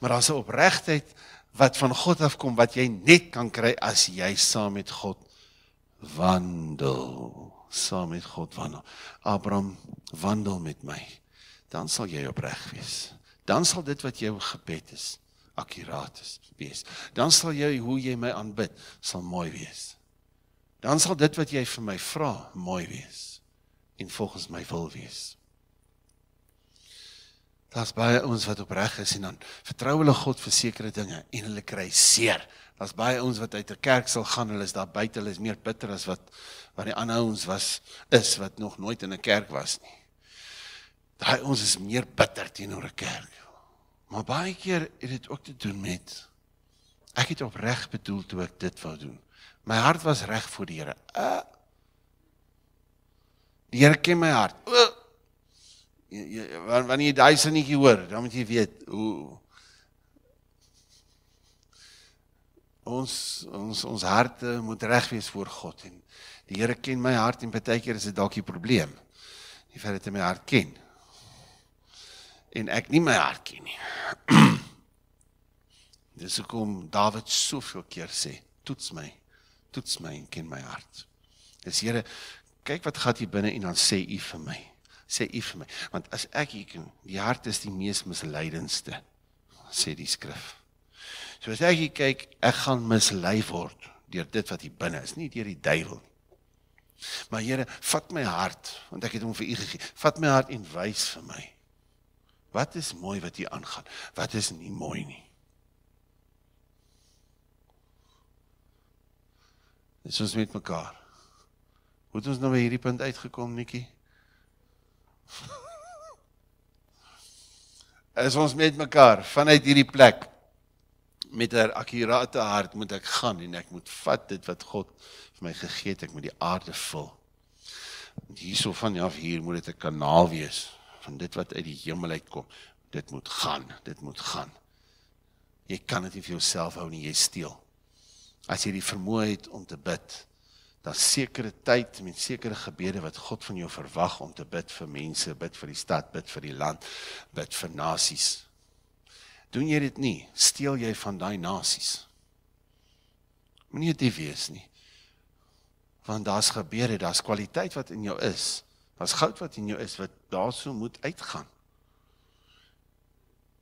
Maar daar's 'n opregtheid wat van God afkom wat jy net kan kry as jy saam met God wandel, saam met God wandel. Abraham, wandel met my. Dan sal jy opreg wees. Dan sal dit wat jou gebed is, akuraat wees. Dan sal jy hoe jy my aanbid, sal mooi wees dan sal dit wat jy vir my vra mooi wees en volgens my wil wees. Das baie ons wat opreg is en dan vertrou hulle God vir sekere dinge en hulle kry seer. Das baie ons wat uit 'n kerk sal gaan, hulle is daar buite, hulle is meer bitter as wat wat die ander ons was is wat nog nooit in 'n kerk was nie. Daai ons is meer bitter teenoor 'n kerk. Maar baie keer het dit ook te doen met ek het opreg bedoel toe ek dit wou doen. My hart was reg voor die Here. Uh, die Here ken my hart. Uh, wanneer jy daai sinnetjie hoor, dan moet jy weet hoe ons ons ons harte moet reg wees voor God en die Here ken my hart en baie keer is dit dalk 'n probleem. Die feit dat hy my hart ken. En ek nie my hart ken nie. Dis hoekom Dawid soveel keer sê, toets my toets my en ken my hart. Dis Here, kyk wat gat hier binne en dan sê U vir my. Sê U vir my, want as ek hier kan, die hart is die mees misleidendste, sê die skrif. So as ek hier kyk, ek gaan mislei word deur dit wat hier binne is, nie deur die duiwel nie. Maar Here, vat my hart, want ek het hom vir U gegee. Vat my hart en wys vir my. Wat is mooi wat U aangaan? Wat is nie mooi nie? Dis ons met mekaar. Hoe het ons nou by hierdie punt uitgekom, Nikki? As ons met mekaar vanuit hierdie plek met 'n akkurate hart moet ek gaan en ek moet vat dit wat God vir my gegee het, ek moet die aarde vul. Want hierso van ja, hier moet dit 'n kanaal wees van dit wat uit die hemel uitkom. Dit moet gaan, dit moet gaan. Jy kan dit nie vir jouself hou nie, jy steel as jy die vermoë het om te bid. Daar's sekere tyd met sekere gebede wat God van jou verwag om te bid vir mense, bid vir die stad, bid vir die land, bid vir nasies. Doen jy dit nie, steel jy van daai nasies. Moenie dit wees nie. Want daar's gebede, daar's kwaliteit wat in jou is. Daar's goud wat in jou is wat daarso moet uitgaan.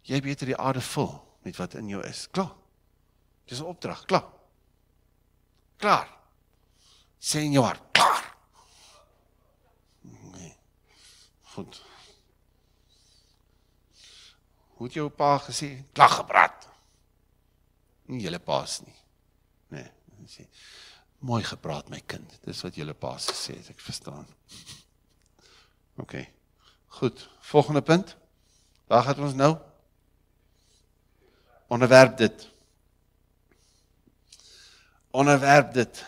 Jy beter die aarde vul met wat in jou is. Klaar. Dis 'n opdrag, klaar. Klaar. Sê in jou hart, klaar. Nee. Goed. Hoe het jou pa gesê? Klaar gebrand. Nie julle paas nie. Nee, hy sê mooi gepraat my kind. Dis wat julle paas gesê het, ek verstaan. OK. Goed, volgende punt. Waar gaan ons nou? Onderwerp dit onderwerp dit.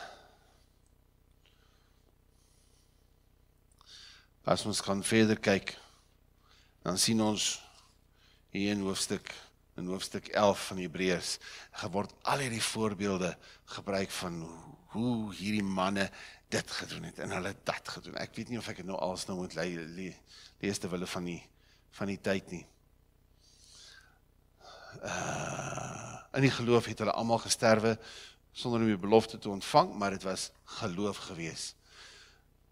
As ons kan verder kyk, dan sien ons hier in hoofstuk in hoofstuk 11 van Hebreërs geword er al hierdie voorbeelde gebruik van hoe hierdie manne dit gedoen het en hulle dat gedoen. Ek weet nie of ek dit nou als nou moet lees le, le, le, te wille van die van die tyd nie. Uh, in die geloof het hulle almal gesterwe sonder om die belofte te ontvang, maar dit was geloof geweest.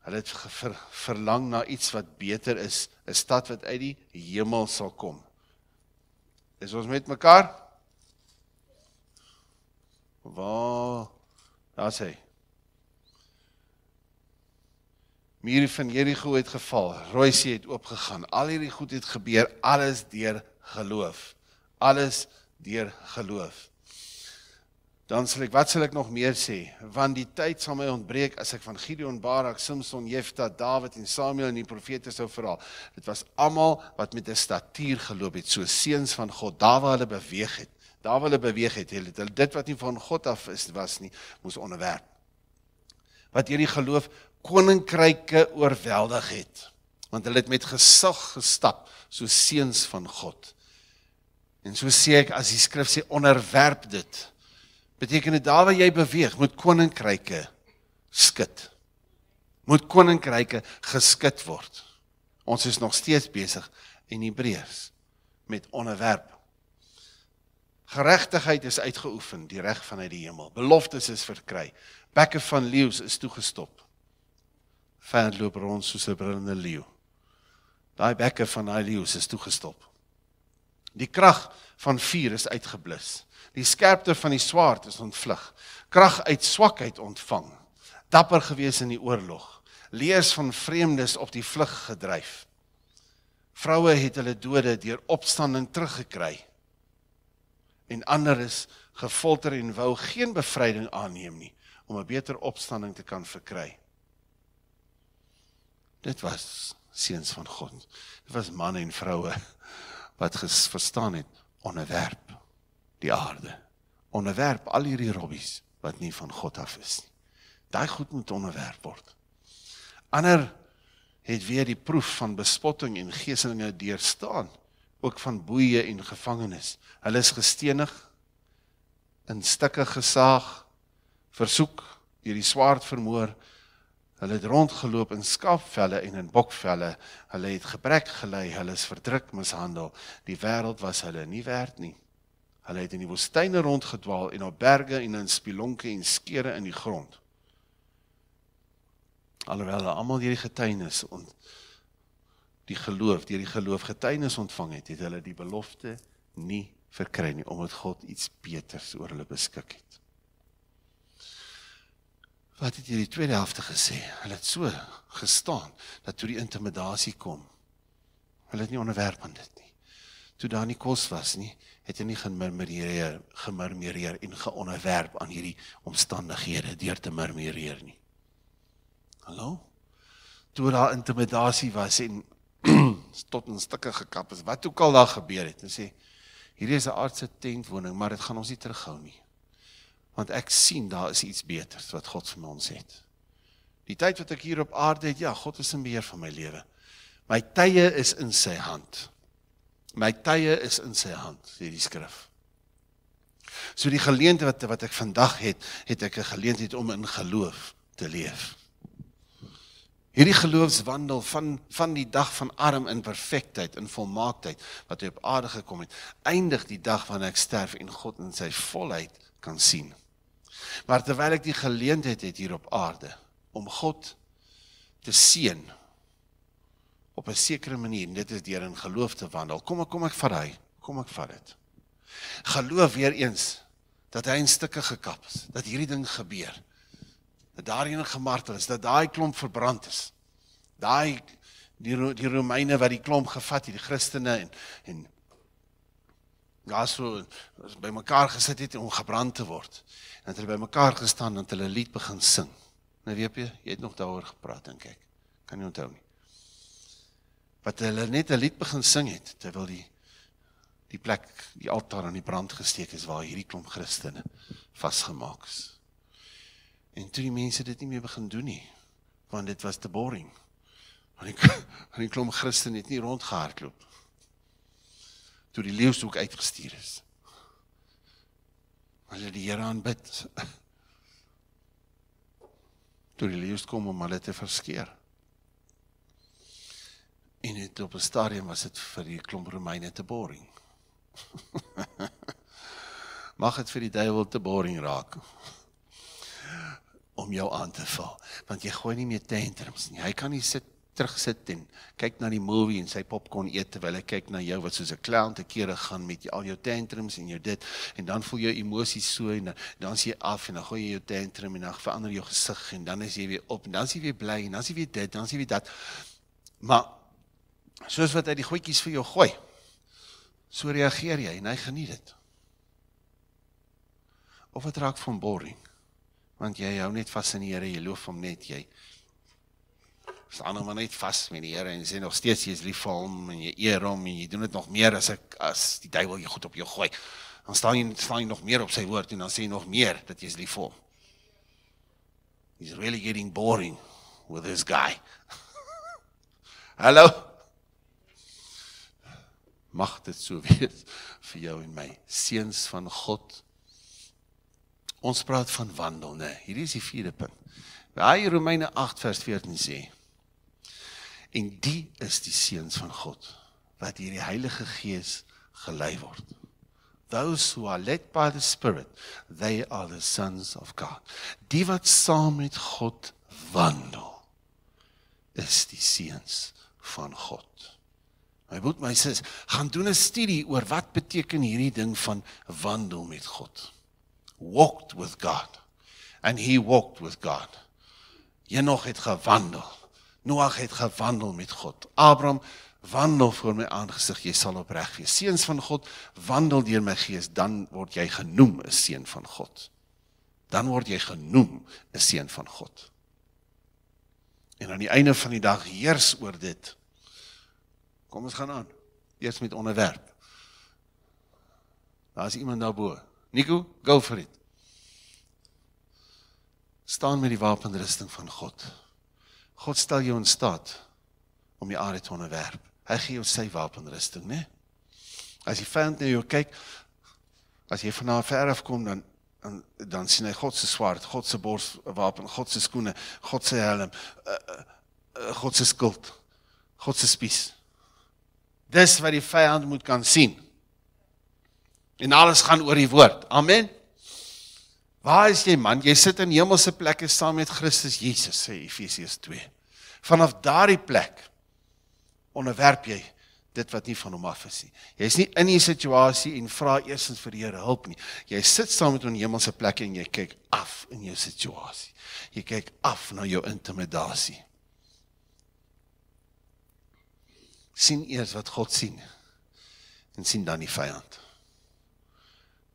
Hulle het ver, verlang na iets wat beter is, 'n stad wat uit die hemel sal kom. Is ons met mekaar? Waar? Daar sê. Mure van Jerigo het geval, Rooisie het oopgegaan. Al hierdie goed het gebeur alles deur geloof. Alles deur geloof dan sal ek wat sal ek nog meer sê want die tyd sal my ontbreek as ek van Gideon, Barak, Samson, Jefta, Dawid en Samuel en die profete sou verhaal dit was almal wat met 'n statuur geloop het so seuns van God daar waar hulle beweeg het daar waar hulle beweeg het het hulle dit wat nie van God af is was nie moes onderwerp wat hierdie geloof koninkryke oorweldig het want hulle het met gesag gestap so seuns van God en so sê ek as die skrif sê onderwerp dit beteken dit daar waar jy beweeg moet koninkryke skud. Moet koninkryke geskud word. Ons is nog steeds besig in Hebreërs met onderwerp. Geregtigheid is uitgeoefen, die reg vanuit die hemel. Beloftes is verkry. Bekke van leeu's is toegestop. Verloop rond soos 'n brullende leeu. Daai bekke van daai leeu's is toegestop. Die krag van vuur is uitgeblus die skerpte van die swaard is ontvlug. Krag uit swakheid ontvang. Dapper gewees in die oorlog. Leers van vreemdes op die vlug gedryf. Vroue het hulle dode deur opstanding teruggekry. En ander is gefolter en wou geen bevryding aanneem nie om 'n beter opstanding te kan verkry. Dit was seuns van God. Dit was man en vroue wat verstaan het onderwerp die aarde. Onderwerp al hierdie robbies wat nie van God af is nie. Daai goed moet onderwerp word. Ander het weer die proef van bespotting en geeselinge deurstaan, ook van boeye en gevangenes. Hulle is gestenig, in stukke gesaag, versoek, deur die swaard vermoor. Hulle het rondgeloop in skaapvelle en in bokvelle. Hulle het gebrek gely, hulle is verdruk, mishandel. Die wêreld was hulle nie werd nie. Hulle het in die woestyne rondgedwaal en op berge en in spilonke en skere in die grond. Alhoewel hulle almal hierdie getuienis ont die geloof, hierdie geloof getuienis ontvang het, het hulle die belofte nie verkry nie omdat God iets beters oor hulle beskik het. Wat het hierdie tweede helfte gesê? Hulle het so gestaan dat toe die intimidasie kom, hulle het nie onderwerp aan dit nie. Toe daar nie kos was nie, het jy nie gemurmureer gemurmureer en geonderwerp aan hierdie omstandighede deur te murmureer nie. Hallo. Toe daar intimidasie was en tot in stukke gekap is, wat ook al daar gebeur het, en sê hierdie is 'n aardse tentwoning, maar dit gaan ons nie terughou nie. Want ek sien daar is iets beters wat God vir ons het. Die tyd wat ek hier op aarde het, ja, God is in beheer van my lewe. My tye is in sy hand. My tye is in sy hand, sê die skrif. So die geleentheid wat wat ek vandag het, het ek 'n geleentheid om in geloof te leef. Hierdie geloofswandel van van die dag van arm in perfektheid in volmaaktheid wat hy op aarde gekom het, eindig die dag wanneer ek sterf en God in sy volheid kan sien. Maar terwyl ek die geleentheid het hier op aarde om God te seën op 'n sekere manier dit is deur in geloof te wandel. Kom ek kom ek vat hy. Kom ek vat dit. Geloof weer eens dat hy in stukke gekap is, dat hierdie ding gebeur. Dat daarin gemartel is, dat daai klomp verbrand is. Daai die die Romeine wat die klomp gevat het, die Christene en en gasou by mekaar gesit het om gebrand te word. En hulle by mekaar gestaan en hulle lied begin sing. Nou weet jy, jy het nog daaroor gepraat dink ek. Kan nie onthou nie wat hulle net 'n lied begin sing het terwyl die die plek, die altaar aan die brand gesteek is waar hierdie klomp Christene vasgemaak is. En toe die mense dit nie meer begin doen nie, want dit was te boring. Want die want die klomp Christene het nie rondgehardloop toe die leeushoek uitgestuur is. Maar hulle die Here aanbid. Toe die leeu kom om hulle te verskeer. En dit op 'n stadium was dit vir die klomp Romeine te boring. Mag dit vir die duiwel te boring raak om jou aan te val, want jy gooi nie meer tantrums nie. Hy kan nie sit terugsit en kyk na die movie en sy popcorn eet terwyl hy kyk na jou wat soos 'n clown te kere gaan met al jou tantrums en jou dit en dan voel jy emosies so en dan sien jy af en dan gooi jy jou tantrum en dan verander jou gesig en dan is jy weer op en dan is jy weer bly en dan is jy weer dit dan is jy weer dat maar soos wat hy die goedjies vir jou gooi, so reageer jy en hy geniet dit. Of wat raak van boring? Want jy hou net vas in die Here, jy loof hom net, jy staan hom net vas met die Here en jy sê nog steeds jy is lief vir hom en jy eer hom en jy doen dit nog meer as ek as die duiwel jou goed op jou gooi. Dan staan jy staan jy nog meer op sy woord en dan sê jy nog meer dat jy is lief vir hom. He's really getting boring with this guy. Hallo mag dit so wees vir jou en my. Seuns van God. Ons praat van wandel, né? Hierdie is die vierde punt. Daai Romeine 8 vers 14 sê: En die is die seuns van God wat deur die Heilige Gees gelei word. Those who are led by the Spirit, they are the sons of God. Die wat saam met God wandel, is die seuns van God. My broer, my sis, gaan doen 'n studie oor wat beteken hierdie ding van wandel met God. Walked with God. And he walked with God. Enoch het gewandel. Noag het gewandel met God. Abraham wandel voor my aangesig, jy sal opreg wees. Seuns van God, wandel deur my gees, dan word jy genoem 'n seun van God. Dan word jy genoem 'n seun van God. En aan die einde van die dag heers oor dit Kom ons gaan aan. Eers met onderwerp. Daar is iemand daarbo. Nico, go for it. Staan met die wapenrusting van God. God stel jou in staat om die aarde te onderwerp. Hy gee jou sy wapenrusting, né? As jy vandag na jou kyk, as jy van daar ver af kom dan dan dan sien hy God se swaard, God se bors wapen, God se skoene, God se helm, uh, uh, uh, God se skild, God se spies. Dis wat die vyand moet kan sien. En alles gaan oor die woord. Amen. Waar is jy man? Jy sit in hemelse plekke saam met Christus Jesus sê Efesiërs 2. Vanaf daardie plek onderwerp jy dit wat nie van hom af is nie. Jy's nie in 'n situasie en vra eersins vir Here hulp nie. Jy sit saam met hom in hemelse plekke en jy kyk af in jou situasie. Jy kyk af na jou intimidasie. sien eers wat God sien en sien dan die vyand.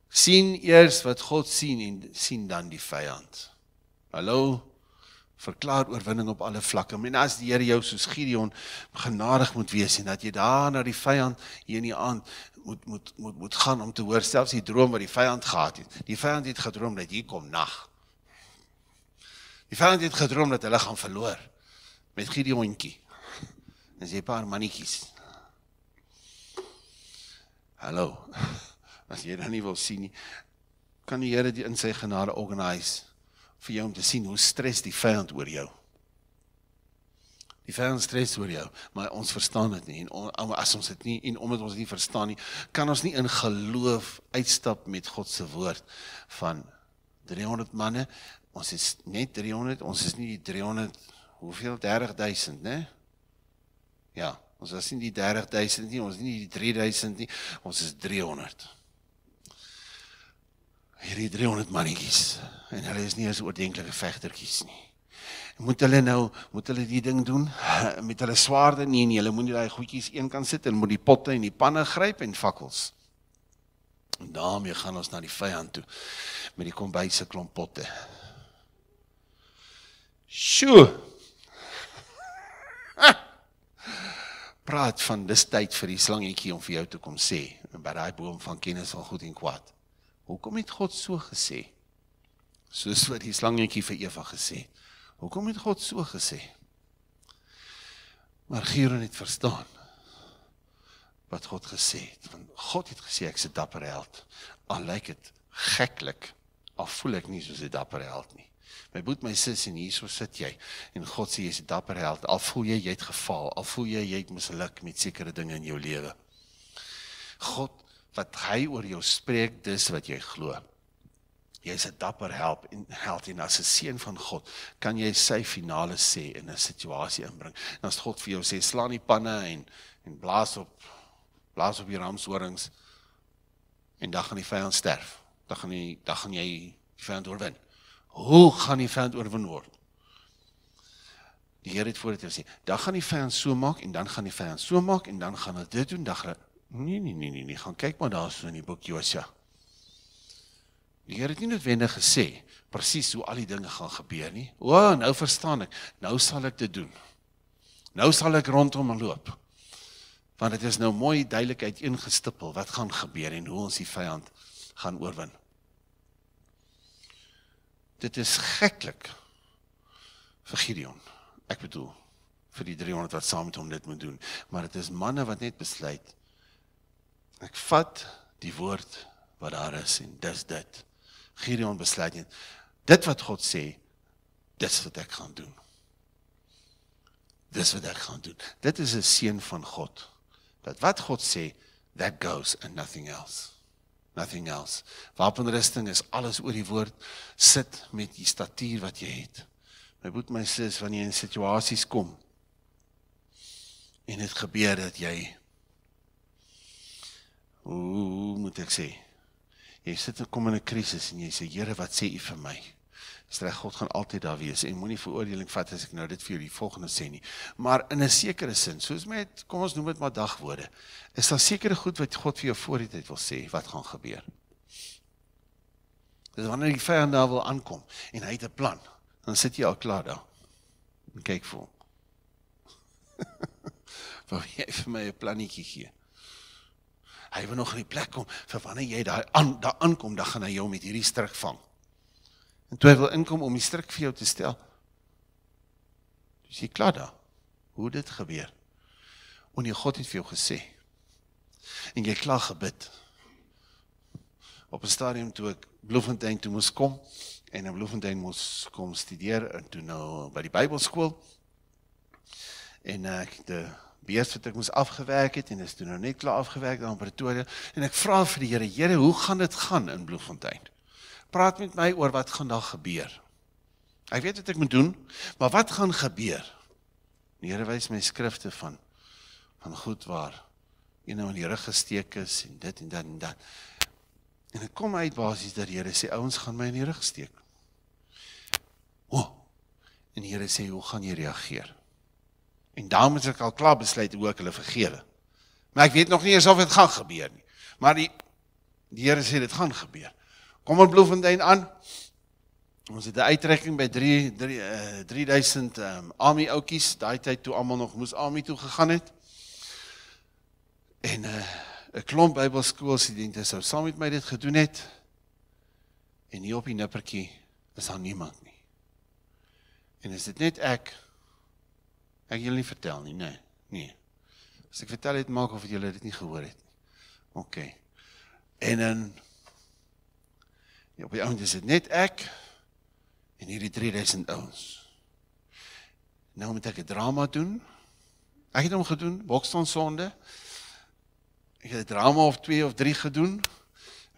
sien eers wat God sien en sien dan die vyand. Hallo verklaar oorwinning op alle vlakke. En as die Here jou soos Gideon genadig moet wees en dat jy daar na die vyand hier in die aand moet moet moet moet gaan om te hoor selfs die droom wat die vyand gehad het. Die vyand het gedroom dat hier kom nag. Die vyand het gedroom dat hulle gaan verloor met Gideonkie. Dis 'n paar mannetjies. Hallo. As jy dan nou nie wil sien nie, kan die Here dit in sy genade organise vir jou om te sien hoe stres die vyand oor jou. Die vyand stres oor jou, maar ons verstaan dit nie en as ons dit nie en omdat ons dit nie verstaan nie, kan ons nie in geloof uitstap met God se woord van 300 manne. Ons is net 300, ons is nie die 300 hoeveel 30000, né? Nee? Ja, ons is nie die 30000 nie, ons is nie die 3000 nie, ons is 300. Hierdie 300 mannetjies en hulle is nie eens oordentlike vegtertjies nie. Moet hulle nou, moet hulle die ding doen met hulle swaarde nie en nee, hulle moet nie daai goedjies een kan sit en moet die potte en die panne gryp en fakkels. En daarmee gaan ons na die vyand toe met die kombuis se klomp potte. Sjoe. praat van dis tyd vir die slangetjie om vir jou te kom sê by daai boom van kennis van goed en kwaad. Hoekom het God so gesê? Soos wat die slangetjie vir Eva gesê het. Hoekom het God so gesê? Maar Giron het verstaan wat God gesê het. Want God het gesê ek's 'n dapper held. Al lyk dit geklik, al voel ek nie soos 'n dapper held nie. My boet my sis en hierso sit jy en God sê jy's 'n dapper held. Al voel jy jy't gefaal, al voel jy jy't misluk met sekere dinge in jou lewe. God wat hy oor jou spreek, dis wat jy glo. Jy's 'n dapper help en held en as 'n seun van God kan jy sy finale sê in 'n situasie inbring. En as God vir jou sê slaan die panne en en blaas op blaas op die ramshorings en dan gaan die vyand sterf. Dan gaan die dan gaan jy die vyand oorwin. Hoe gaan die vyand oorwin word? Die Here het voorheen gesê, dan gaan die vyand so maak en dan gaan die vyand so maak en dan gaan hulle dit doen. Dan gaan nee nee nee nee, nee. gaan kyk maar daarso in die boek Josua. Die Here het nie noodwendig gesê presies hoe al die dinge gaan gebeur nie. O, oh, nou verstaan ek. Nou sal ek dit doen. Nou sal ek rondom loop. Want dit is nou mooi duidelik uiteengestippel wat gaan gebeur en hoe ons die vyand gaan oorwin dit is geklik vir Gideon. Ek bedoel vir die 300 wat saam met hom dit moet doen, maar dit is manne wat net besluit ek vat die woord wat daar is en dis dit. Gideon besluit net dit wat God sê, dis wat ek gaan doen. Dis wat ek gaan doen. Dit is 'n seën van God. Dat wat God sê, that goes and nothing else nothing else. Wapenrusting is alles oor die woord. Sit met die statuur wat jy het. My broer, my sis, wanneer jy in situasies kom en dit gebeur dat jy hoe moet ek sê? Jy sit en kom in 'n krisis en jy sê, "Here, wat sê U vir my?" sê God gaan altyd daar wees en moenie veroordeling vat as ek nou dit vir julle volgende sê nie. Maar in 'n sekere sin, soos met kom ons noem dit maar dagwoorde, is daar sekere goed wat God vir jou voor die tyd wil sê wat gaan gebeur. Dis wanneer die vyand daar wil aankom en hy het 'n plan, dan sit jy al klaar daar. En kyk vir hom. Waar jy vir my 'n plannetjie gee. Hy wil nog in die plek kom vir wanneer jy daar aan daar aankom, dan gaan hy jou met hierdie stryk vang. En toe hy wil inkom om die stryk vir jou te stel. Dis jy klaar da. Hoe dit gebeur. Want die God het vir jou gesê. En jy kla gebid. Op 'n stadium toe ek Bloemfontein toe moes kom en in Bloemfontein moes kom studeer en toe nou by die Bybelskool en ek het beers wat ek moes afgewerk het en is toe nou net klaar afgewerk daar in Pretoria en ek vra vir die Here, Here, hoe gaan dit gaan in Bloemfontein? praat met my oor wat gaan daar gebeur. Ek weet wat ek moet doen, maar wat gaan gebeur? Die Here wys my skrifte van van goed waar een nou in die rug gesteek is en dit en dan en dan. En dit kom uit basies dat die Here sê ouens gaan my in die rug steek. O. Oh, en die Here sê hoe gaan jy reageer? En daarom het ek al klaar besluit hoe ek hulle vergewe. Maar ek weet nog nie eers of dit gaan gebeur nie. Maar die die Here sê dit gaan gebeur. Kom op Bloemfontein aan. Ons het 'n uittrekking by 3 3000 eh, ehm um, Ami ouetjies, daai tyd toe almal nog moes Ami toe gegaan het. En 'n uh, eh, 'n klomp Bybelskoolstudente sou saam met my dit gedoen het. En hier op die nippertjie is daar niemand nie. En is dit net ek? Ek julle nie vertel nie, nee. Nee. As ek vertel het maak of julle dit nie gehoor het nie. OK. En dan ehm, Ja, op die ouens is dit net ek en hierdie 3000 ouens. Nou moet ek 'n drama doen. Ek het hom gedoen, Bokston sonde. Ek het 'n drama of 2 of 3 gedoen.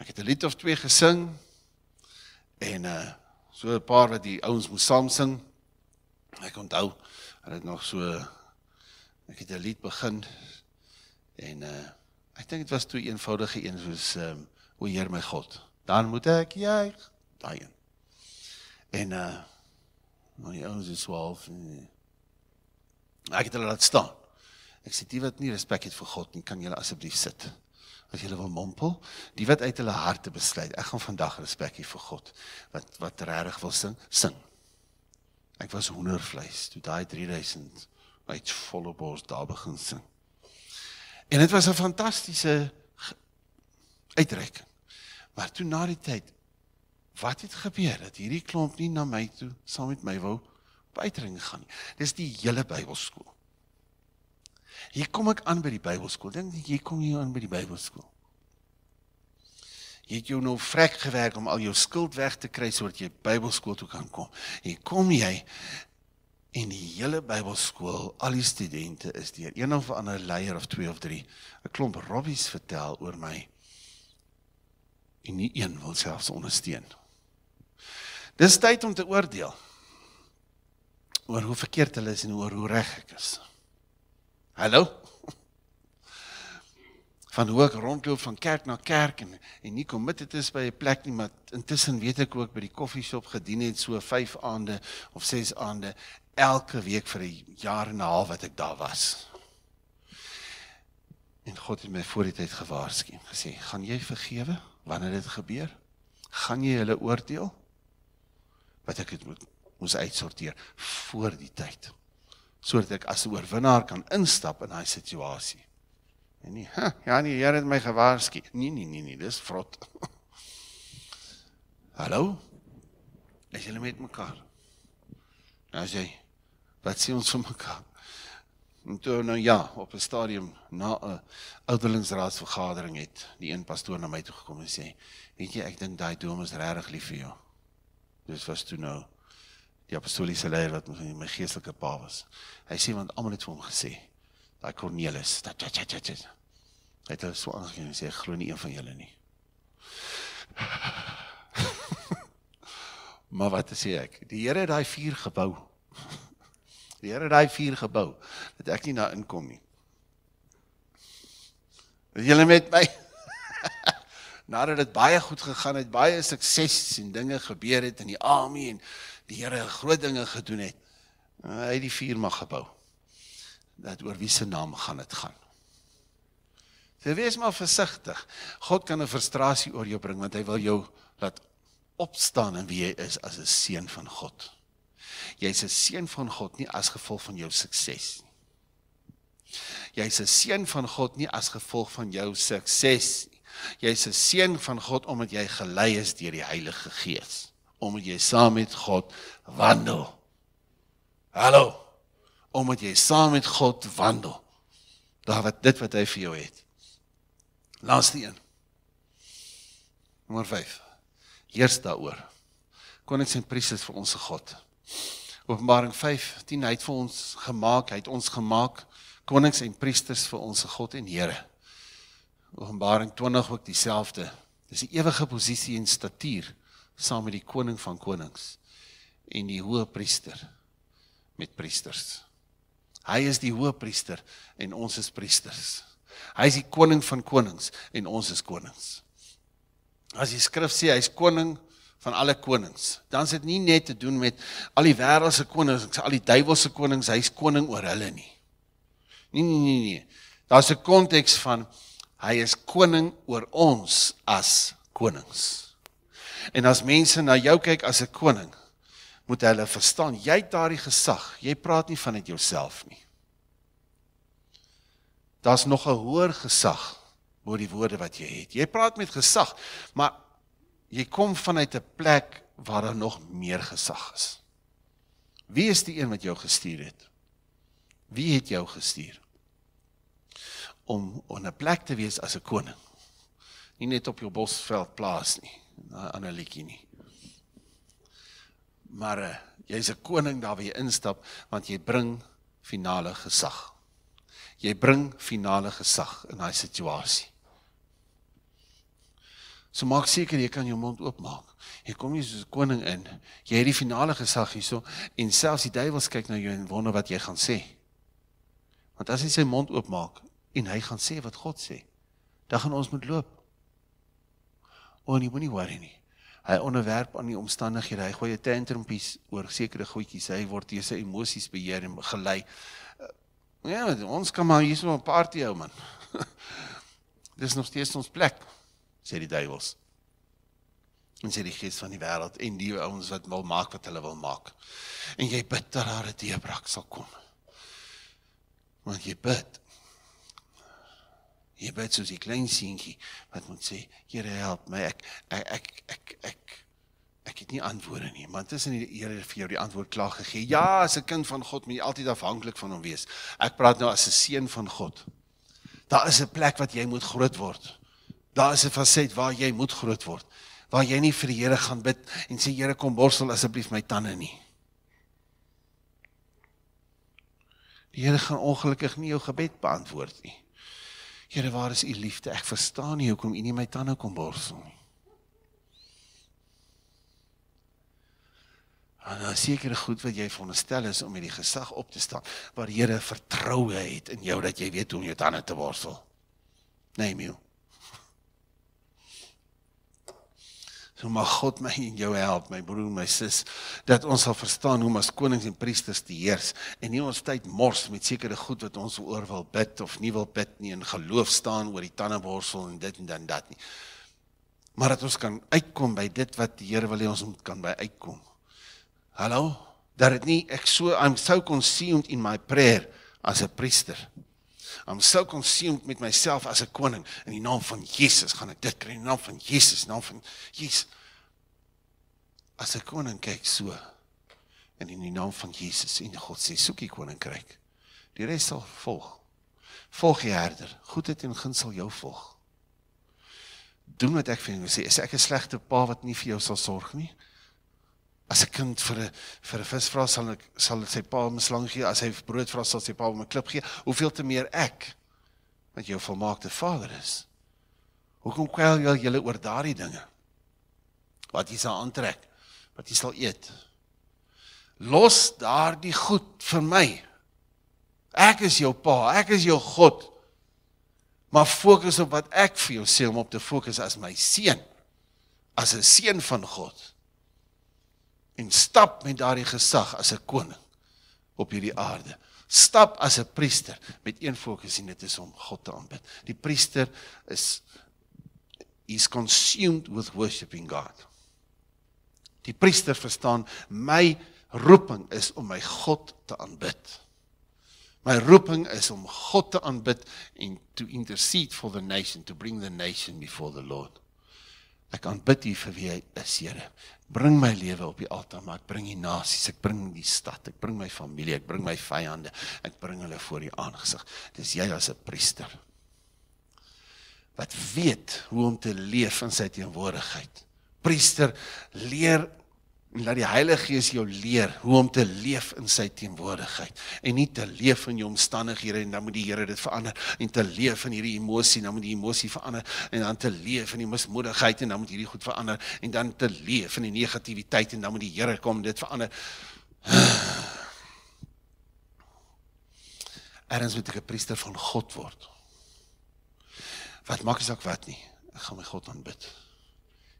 Ek het 'n lied of 2 gesing. En uh so 'n paar wat die ouens moes saam sing. Ek onthou, hulle het nog so ek het 'n lied begin en uh ek dink dit was toe eenvoudige een soos ehm um, o Heer my God dan moet ek juig daai een. En uh nou die ouens is 12 en ek het hulle laat staan. Ek sê die wat nie respek het vir God nie, kan julle asseblief sit. As julle wil mompel, die wat uit hulle harte besluit, ek gaan vandag respek hê vir God wat wat regtig wil sing, sing. Ek was hoendervleis toe daai 3000 uit volle bors daar begin sing. En dit was 'n fantastiese uitreiking. Maar toe na die tyd wat het gebeur dat hierdie klomp nie na my toe saam met my wou op uitreng gaan nie. Dis die hele Bybelskool. Hier kom ek aan by die Bybelskool. Dink jy kom jy aan by die Bybelskool? Jy het jou nou vrek gewerk om al jou skuld weg te kry sodat jy Bybelskool toe kan kom. Hier kom jy en die hele Bybelskool, al die studente is deur een of ander leier of twee of drie 'n klomp robbies vertel oor my en nie een wil selfs ondersteun. Dis tyd om te oordeel oor hoe verkeerd hulle is en oor hoe reg ek is. Hallo. Van hoe ek rondloop van kerk na kerk en en nie committed is by 'n plek nie, maar intussen weet ek ook by die koffieshop gedien het so 5 aande of 6 aande elke week vir 'n jaar en 'n half wat ek daar was. En God het my voor die tyd gewaarsku en gesê, "Gaan jy vergewe?" wanneer dit gebeur? Gaan jy hulle oordeel? Wat ek dit moet moet uitsorteer voor die tyd. Sodat ek as 'n oorwinnaar kan instap in daai situasie. En nie, ha, ja nee, Here het my gewaarsku. Nee nee nee nee, dis vrot. Hallo? Is julle met mekaar? Nou sê, wat sê ons vir mekaar? En toe nou ja, op 'n stadium na 'n ouderlingsraadsvergadering het die een pastoor na my toe gekom en sê, "Weet jy, ek dink daai droom is regtig lief vir jou." Dis was toe nou die apostoliese leier wat my, my geestelike pa was. Hy sê want almal het vir hom gesê, daai Cornelis, dat dat dat dat. dat. Hy het so aangegee en sê, "Ek glo nie een van julle nie." maar wat sê ek? Die Here het daai vuur gebou. Die Here het daai vuur gebou dat ek nie daarin kom nie. Is julle met my? Nadat dit baie goed gegaan het, baie sukses en dinge gebeur het in die army en die Here groot dinge gedoen het, eh, hy het die vuur maar gebou. Dat oor wie se naam gaan dit gaan? So wees maar versigtig. God kan 'n frustrasie oor jou bring want hy wil jou laat opstaan en wie jy is as 'n seun van God. Jy's 'n seun van God nie as gevolg van jou sukses nie. Jy's 'n seun van God nie as gevolg van jou sukses nie. Jy's 'n seun van God omdat jy gelei is deur die Heilige Gees, omdat jy saam met God wandel. Hallo. Omdat jy saam met God wandel. Daar wat dit wat hy vir jou het. Laaste een. Nommer 5. Heers daaroor. Konings en priesters vir ons se God. Openbaring 5:10 hy het vir ons gemaak, hy het ons gemaak konings en priesters vir ons God en Here. Openbaring 20 ook dieselfde. Dis 'n die ewige posisie en statuur saam met die koning van konings en die hoë priester met priesters. Hy is die hoë priester en ons is priesters. Hy is die koning van konings en ons is konings. As die skrif sê hy's koning van alle konings. Dan is dit nie net te doen met al die wêreldse konings, al die duiwelse konings, hy's koning oor hulle nie. Nee nee nee nee. Daar's 'n konteks van hy is koning oor ons as konings. En as mense na jou kyk as 'n koning, moet hulle verstaan jy het daardie gesag. Jy praat nie van dit jouself nie. Daar's nog 'n hoër gesag oor die woorde wat jy het. Jy praat met gesag, maar jy kom vanuit 'n plek waar daar nog meer gesag is. Wie is die een wat jou gestuur het? Wie het jou gestuur? Om op 'n plek te wees as 'n koning. Nie net op jou bosveld plaas nie, 'n ander liedjie nie. Maar eh, jy's 'n koning daar waar jy instap want jy bring finale gesag. Jy bring finale gesag in daai situasie. So maak seker jy kan jou mond oopmaak. Jy kom nie soos koning in. Jy het die finale gesag hierso en selfs die duiwels kyk na jou en wonder wat jy gaan sê. Want as hy sy mond oopmaak en hy gaan sê wat God sê, dan gaan ons moet loop. O nee, moenie worry nie. Hy onderwerp aan die omstandighede. Hy gooi 'n tantrumpies oor sekere goedjies. Hy word deur sy emosies beheer en gelei. Eh, ja, ons kan maar hierso 'n party hou man. Dis nog steeds ons plek sê die duiwels. En sê die gees van die wêreld en die ouens wat wil maak wat hulle wil maak. En jy bid dat haar deurbraak sal kom. Want jy bid. Jy bid soos 'n klein seentjie wat moet sê, Here help my ek ek ek ek, ek ek het nie antwoorde nie want tussen die Here vir jou die antwoord klaar gegee. Ja, as 'n kind van God moet jy altyd afhanklik van hom wees. Ek praat nou as 'n seun van God. Daar is 'n plek wat jy moet groot word. Daar is 'n faset waar jy moet groot word. Waar jy nie vir die Here gaan bid en sê Here kom borsel asseblief my tande nie. Die Here gaan ongelukkig nie jou gebed beantwoord nie. Here, waar is u liefde? Ek verstaan nie hoekom u nie my tande kom borsel nie. Ana seker goed wat jy veronderstel is om hierdie gesag op te staan waar Here vertroue het in jou dat jy weet hoe om jou tande te borsel. Neem jou. So mag God my en jou help, my broer, my sis, dat ons sal verstaan hoe ons konings en priesters te heers en nie ons tyd mors met sekere goed wat ons oor wil bid of nie wil bid nie en geloof staan oor die tandeborsel en dit en dan dat nie. Maar dat ons kan uitkom by dit wat die Here wil hê ons moet kan by uitkom. Hallo, dat dit nie ek so I'm so consumed in my prayer as 'n priester nie. I'm ehm, so consumed met myself as 'n koning in die naam van Jesus gaan ek dit kry in die naam van Jesus, naam van Jesus. As 'n koning kyk so en in die naam van Jesus en God sê soek die koninkryk. Die res sal volg. Volg die herder. Goedheid en guns sal jou volg. Doen wat ek vir jou sê. Is ek 'n slegte pa wat nie vir jou sal sorg nie? as 'n kind vir 'n vir 'n vis vra sal ek sal dit sy pa mislang gee as hy brood vra sal sy pa hom 'n klip gee hoeveel te meer ek wat jou volmaakte vader is hoekom kwel jy julle oor daardie dinge wat jy sal aantrek wat jy sal eet los daardie goed vir my ek is jou pa ek is jou god maar fokus op wat ek vir jou sê om op te fokus as my seun as 'n seun van god en stap met daardie gesag as 'n koning op hierdie aarde. Stap as 'n priester met een fokus en dit is om God te aanbid. Die priester is is consumed with worshiping God. Die priester verstaan my roeping is om my God te aanbid. My roeping is om God te aanbid en to intercede for the nation to bring the nation before the Lord. Ek aanbid U vir wie hy is, Here bring my lewe op die altaar maar ek bring die nasies ek bring die stad ek bring my familie ek bring my vyande ek bring hulle voor die aangesig dis jy as 'n priester wat weet hoe om te leef in sy teenwoordigheid priester leer en laat die Heilige Gees jou leer hoe om te leef in sy teenwoordigheid en nie te leef in jou omstandighede en dan moet die Here dit verander en te leef in hierdie emosie dan moet die emosie verander en dan te leef in die mismoedigheid en dan moet hierdie goed verander en dan te leef in die negativiteit en dan moet die Here kom dit verander Erns moet ek 'n priester van God word. Wat maak dit saak wat nie? Ek gaan my God aanbid.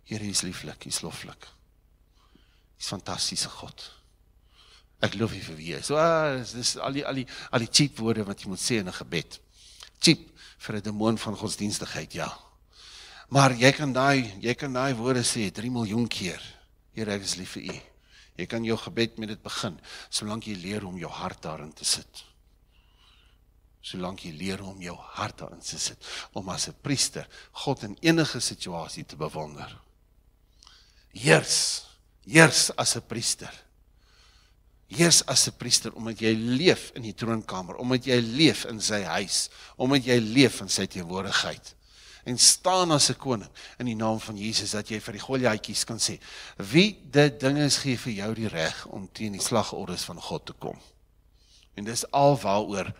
Here is lieflik, hy is loflik. Hy Dis fantastiese God. Ek loof U vir wie is. Wat so, ah, is al die al die al die cheap woorde wat jy moet sê in 'n gebed. Cheap vir 'n demoon van godsdienstigheid, ja. Maar jy kan daai jy kan daai woorde sê 3 miljoen keer. Here, ek is lief vir U. Jy kan jou gebed met dit begin, solank jy leer om jou hart daarin te sit. Solank jy leer om jou hart daarin te sit om as 'n priester God in enige situasie te bewonder. Heers. Yes heers as 'n priester. Heers as 'n priester omdat jy leef in die troonkamer, omdat jy leef in sy huis, omdat jy leef in sy teenwoordigheid en staan as 'n koning in die naam van Jesus dat jy vir die goljaatjies kan sê wie dit dinge is gee vir jou die reg om teen die slagordes van God te kom. En dis al waaroor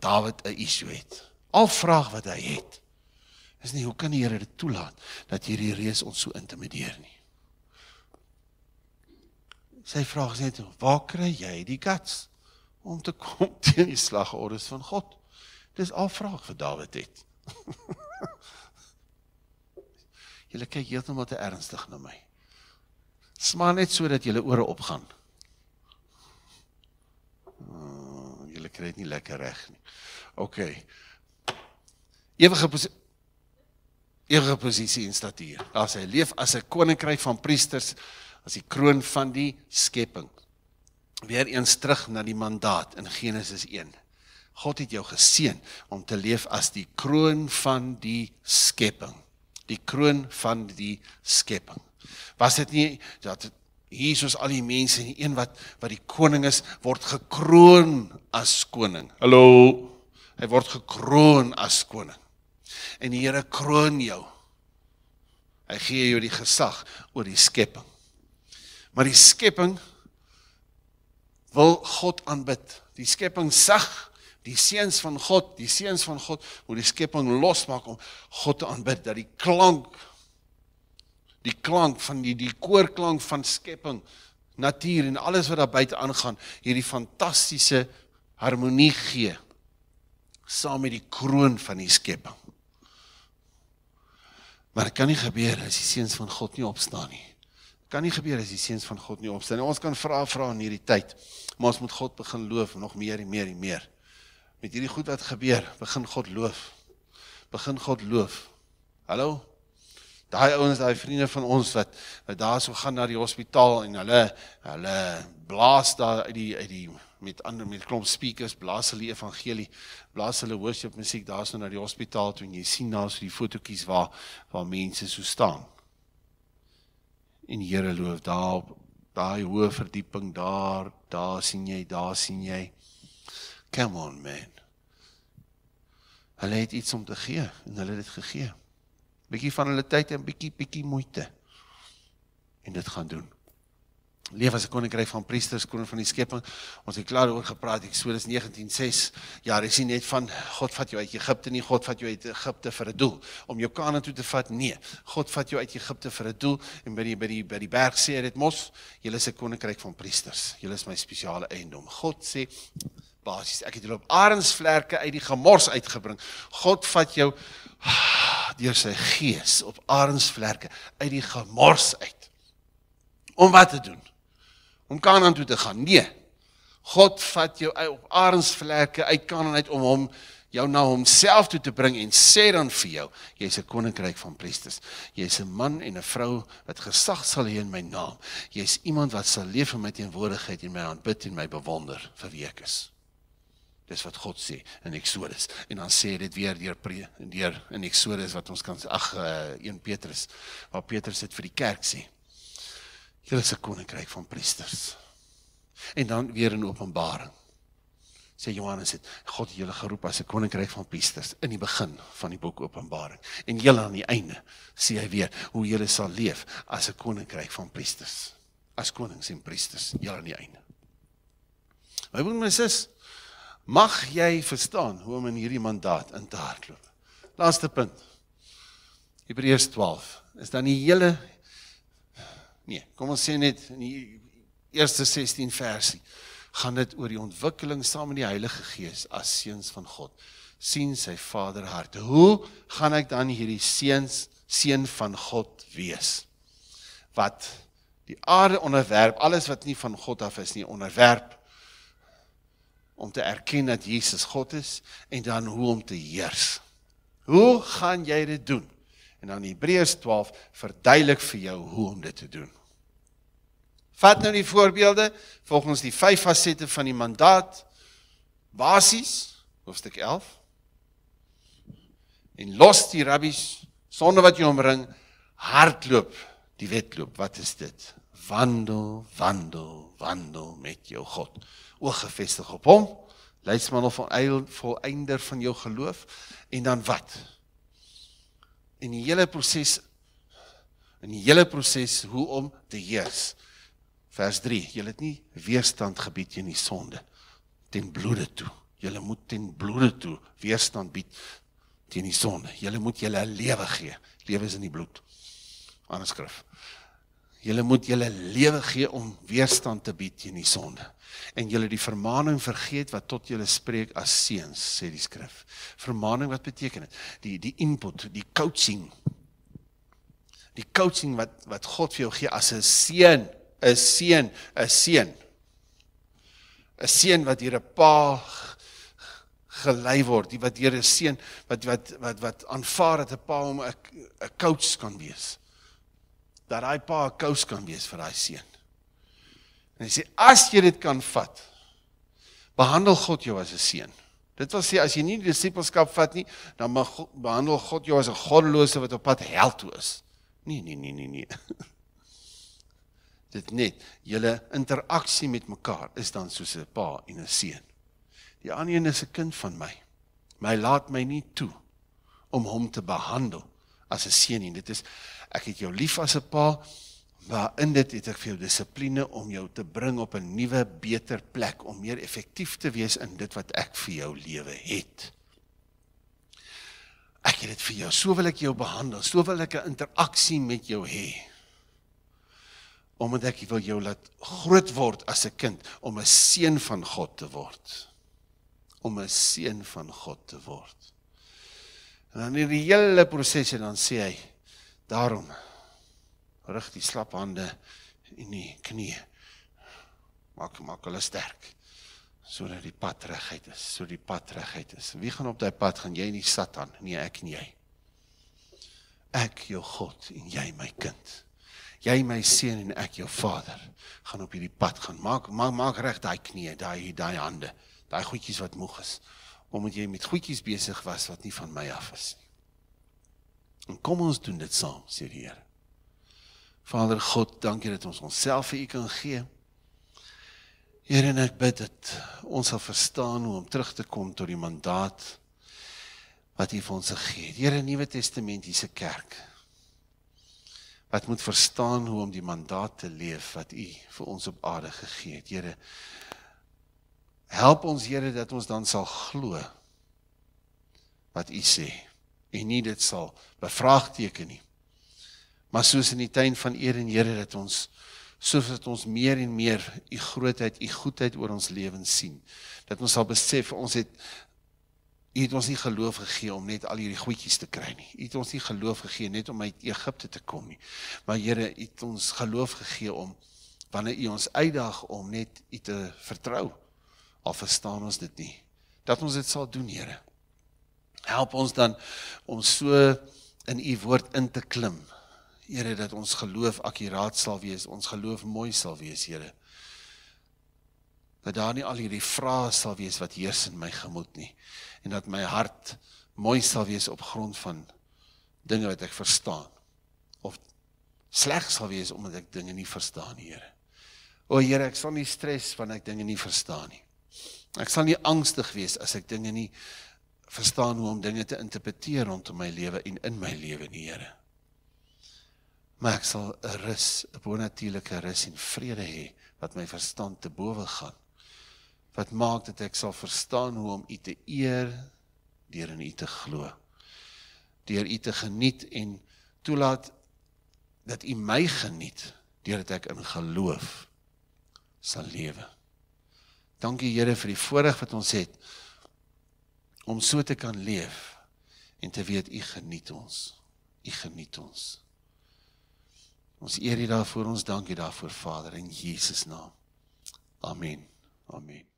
Dawid 'n issue het. Al vraag wat hy het is nie hoe kan die Here dit toelaat dat hierdie reus ons so intimideer nie. Sy vraag is net waar kry jy die guts om te kom teen die slagorders van God? Dis al vraag vir Dawid het. julle kyk heeltemal te ernstig na my. Smaak net sodat julle ore opgaan. Oh, julle kry dit nie lekker reg nie. OK. Ewige posisie ewige posisie en statuur. Daar sê leef as 'n koninkryk van priesters as die kroon van die skepping. Weereens terug na die mandaat in Genesis 1. God het jou geseën om te leef as die kroon van die skepping. Die kroon van die skepping. Was dit nie dat Jesus al die mense en een wat wat die koning is word gekroon as koning. Hallo. Hy word gekroon as koning. En die Here kroon jou. Hy gee jou die gesag oor die skepping. Maar die skepping wil God aanbid. Die skepping sug die seuns van God, die seuns van God, hoe die skepping losmaak om God te aanbid dat die klank die klank van die die koorklank van skepping, natuur en alles wat daar buite aangaan, hierdie fantastiese harmonie gee saam met die kroon van die skepping. Maar dit kan nie gebeur as die seuns van God nie opstaan nie kan nie gebeur as die seuns van God nie opstaan. Ons kan vra vra in hierdie tyd, maar ons moet God begin loof nog meer en meer en meer. Met hierdie goed wat gebeur, begin God loof. Begin God loof. Hallo. Daai ouens, daai vriende van ons wat wat daarso gaan na die hospitaal en hulle hulle blaas daar uit die uit die met ander met klomp speakers blaas hulle evangelie, blaas hulle worship musiek daarso na die hospitaal toe en jy sien daarso die fotootjies waar waar mense so staan en Here loof daar daai hoë verdieping daar daar sien jy daar sien jy come on man hulle het iets om te gee en hulle het dit gegee bietjie van hulle tyd en bietjie bietjie moeite en dit gaan doen leef as 'n koninkry van priesters, koning van die skepping. Ons het klaar oor gepraat. Eksodus 19:6. Ja, dis nie net van God vat jou uit Egipte nie, God vat jou uit Egipte vir 'n doel, om jou Kanaan toe te vat. Nee, God vat jou uit Egipte vir 'n doel en by die by die by die berg sê dit mos, jy is 'n koninkry van priesters. Jy is my spesiale eiendom. God sê basies, ek het julle op arensvlerke uit die gemors uitgebring. God vat jou deur sy gees op arensvlerke uit die gemors uit. Om wat te doen? om Kanaan toe te gaan. Nee. God vat jou uit op arensvlekke uit Kanaan uit om hom jou na homself toe te bring en sê dan vir jou, jy's 'n koninkryk van priesters. Jy's 'n man en 'n vrou wat gesag sal hê in my naam. Jy's iemand wat sal leef in my teenwoordigheid en my aanbid en my bewonder vir wie ek is. Dis wat God sê in Eksodus. En dan sê dit weer deur deur in Eksodus wat ons kan ag 1 eh, Petrus waar Petrus dit vir die kerk sê. Julle is 'n koninkryk van priesters. En dan weer in Openbaring sê Johannes dit God het julle geroep as 'n koninkryk van priesters in die begin van die boek Openbaring en julle aan die einde sê hy weer hoe julle sal leef as 'n koninkryk van priesters as konings en priesters julle aan die einde. My broer en my sis mag jy verstaan hoe om in hierdie mandaat in te hardloop. Laaste punt. Hebreërs 12 is dan die hele Nee, kom ons sê net in die eerste 16 versie gaan dit oor die ontwikkeling saam met die Heilige Gees as seuns van God sien sy Vader hart. Hoe gaan ek dan hierdie seuns seun van God wees? Wat die aarde onderwerp, alles wat nie van God af is nie, onderwerp om te erken dat Jesus God is en dan hoe om te heers. Hoe gaan jy dit doen? En dan Hebreërs 12 verduidelik vir jou hoe om dit te doen. Vat nou die voorbeelde volgens die vyf fasette van die mandaat basies hoofstuk 11. En los die rabbies sonder wat jy omring hardloop die wedloop. Wat is dit? Wandel, wandel, wandel met jou God. Oog gefestig op hom. Luister maar of hy vol einder van jou geloof en dan wat? En die hele proses in die hele proses hoe om te heers. Vers 3: Julle het nie weerstand gebied teen die sonde ten bloede toe. Julle moet ten bloede toe weerstand bied teen die sonde. Julle moet julle lewe gee. Lewe is in die bloed. Anders skrif. Julle moet julle lewe gee om weerstand te bied teen die sonde. En julle die vermaning vergeet wat tot julle spreek as seuns, sê die skrif. Vermaning wat beteken dit? Die die input, die coaching. Die coaching wat wat God vir jou gee as 'n seun 'n seun, 'n seun. 'n seun wat deur 'n pa gelei word, die wat deur 'n seun wat wat wat wat aanvaar dat 'n pa hom 'n 'n coach kan wees. Dat hy pa 'n coach kan wees vir daai seun. En hy sê as jy dit kan vat, behandel God jou as 'n seun. Dit wil sê as jy nie disipelskap vat nie, dan mag behandel God jou as 'n goddelose wat op pad hel toe is. Nee, nee, nee, nee, nee. dit net julle interaksie met mekaar is dan soos 'n pa en 'n seun. Die ander een is 'n kind van my. My laat my nie toe om hom te behandel as 'n seun nie. Dit is ek het jou lief as 'n pa, maar in dit het ek vir jou dissipline om jou te bring op 'n nuwe, beter plek om meer effektief te wees in dit wat ek vir jou lewe het. Ek het dit vir jou. So wil ek jou behandel. So wil ek 'n interaksie met jou hê omdat ek wil jou laat groot word as 'n kind om 'n seun van God te word om 'n seun van God te word. En dan hierdie hele proses en dan sê hy daarom rig die slap hande in die knie. Maak maak hulle sterk sodat die pad reguit is, so die pad reguit is. Wie gaan op daai pad gaan jy nie Satan nie, ek en jy. Ek jou God en jy my kind jy my seun en ek jou vader gaan op hierdie pad gaan maak maak, maak reg daai knieë daai daai hande daai goedjies wat moeg is omdat jy met goedjies besig was wat nie van my af is nie en kom ons doen dit saam sê die Here Vader God dankie dat ons onsself vir u kan gee Here en ek bid dat ons sal verstaan hoe om terug te kom tot die mandaat wat U vir ons gegee het. Here, Nuwe Testament, hierse kerk, wat moet verstaan hoe om die mandaat te leef wat u vir ons op aarde gegee het. Here, help ons Here dat ons dan sal glo wat u sê en nie dit sal bevraagteken nie. Maar soos in die tuin van Eden, Here, dat ons soos dat ons meer en meer u grootheid, u goedheid oor ons lewens sien, dat ons sal besef ons het U het ons nie geloof gegee om net al hierdie goedjies te kry nie. U het ons nie geloof gegee net om uit Egipte te kom nie. Maar Here, U het ons geloof gegee om wanneer U ons uitdaag om net U te vertrou. Al verstaan ons dit nie. Dat ons dit sal doen, Here. Help ons dan om so in U woord in te klim. Here, dat ons geloof akuraat sal wees, ons geloof mooi sal wees, Here. Dat daar nie al hierdie vrae sal wees wat heers in my gemoed nie en dat my hart mooi sal wees op grond van dinge wat ek verstaan of sleg sal wees omdat ek dinge nie verstaan nie Here. O Here, ek sal nie stres van ek dinge nie verstaan nie. Ek sal nie angstig wees as ek dinge nie verstaan hoe om dinge te interpreteer rondom my lewe en in my lewe nie Here. Maar ek sal 'n rus, 'n bonatuurlike rus en vrede hê wat my verstand te bowe gaan wat maak dat ek sal verstaan hoe om u te eer deur in u te glo. Deur u te geniet en toelaat dat u my geniet deurdat ek in geloof sal lewe. Dankie Here vir die voorreg wat ons het om so te kan leef en te weet u geniet ons. U geniet ons. Ons eer U daarvoor, ons dankie daarvoor Vader in Jesus naam. Amen. Amen.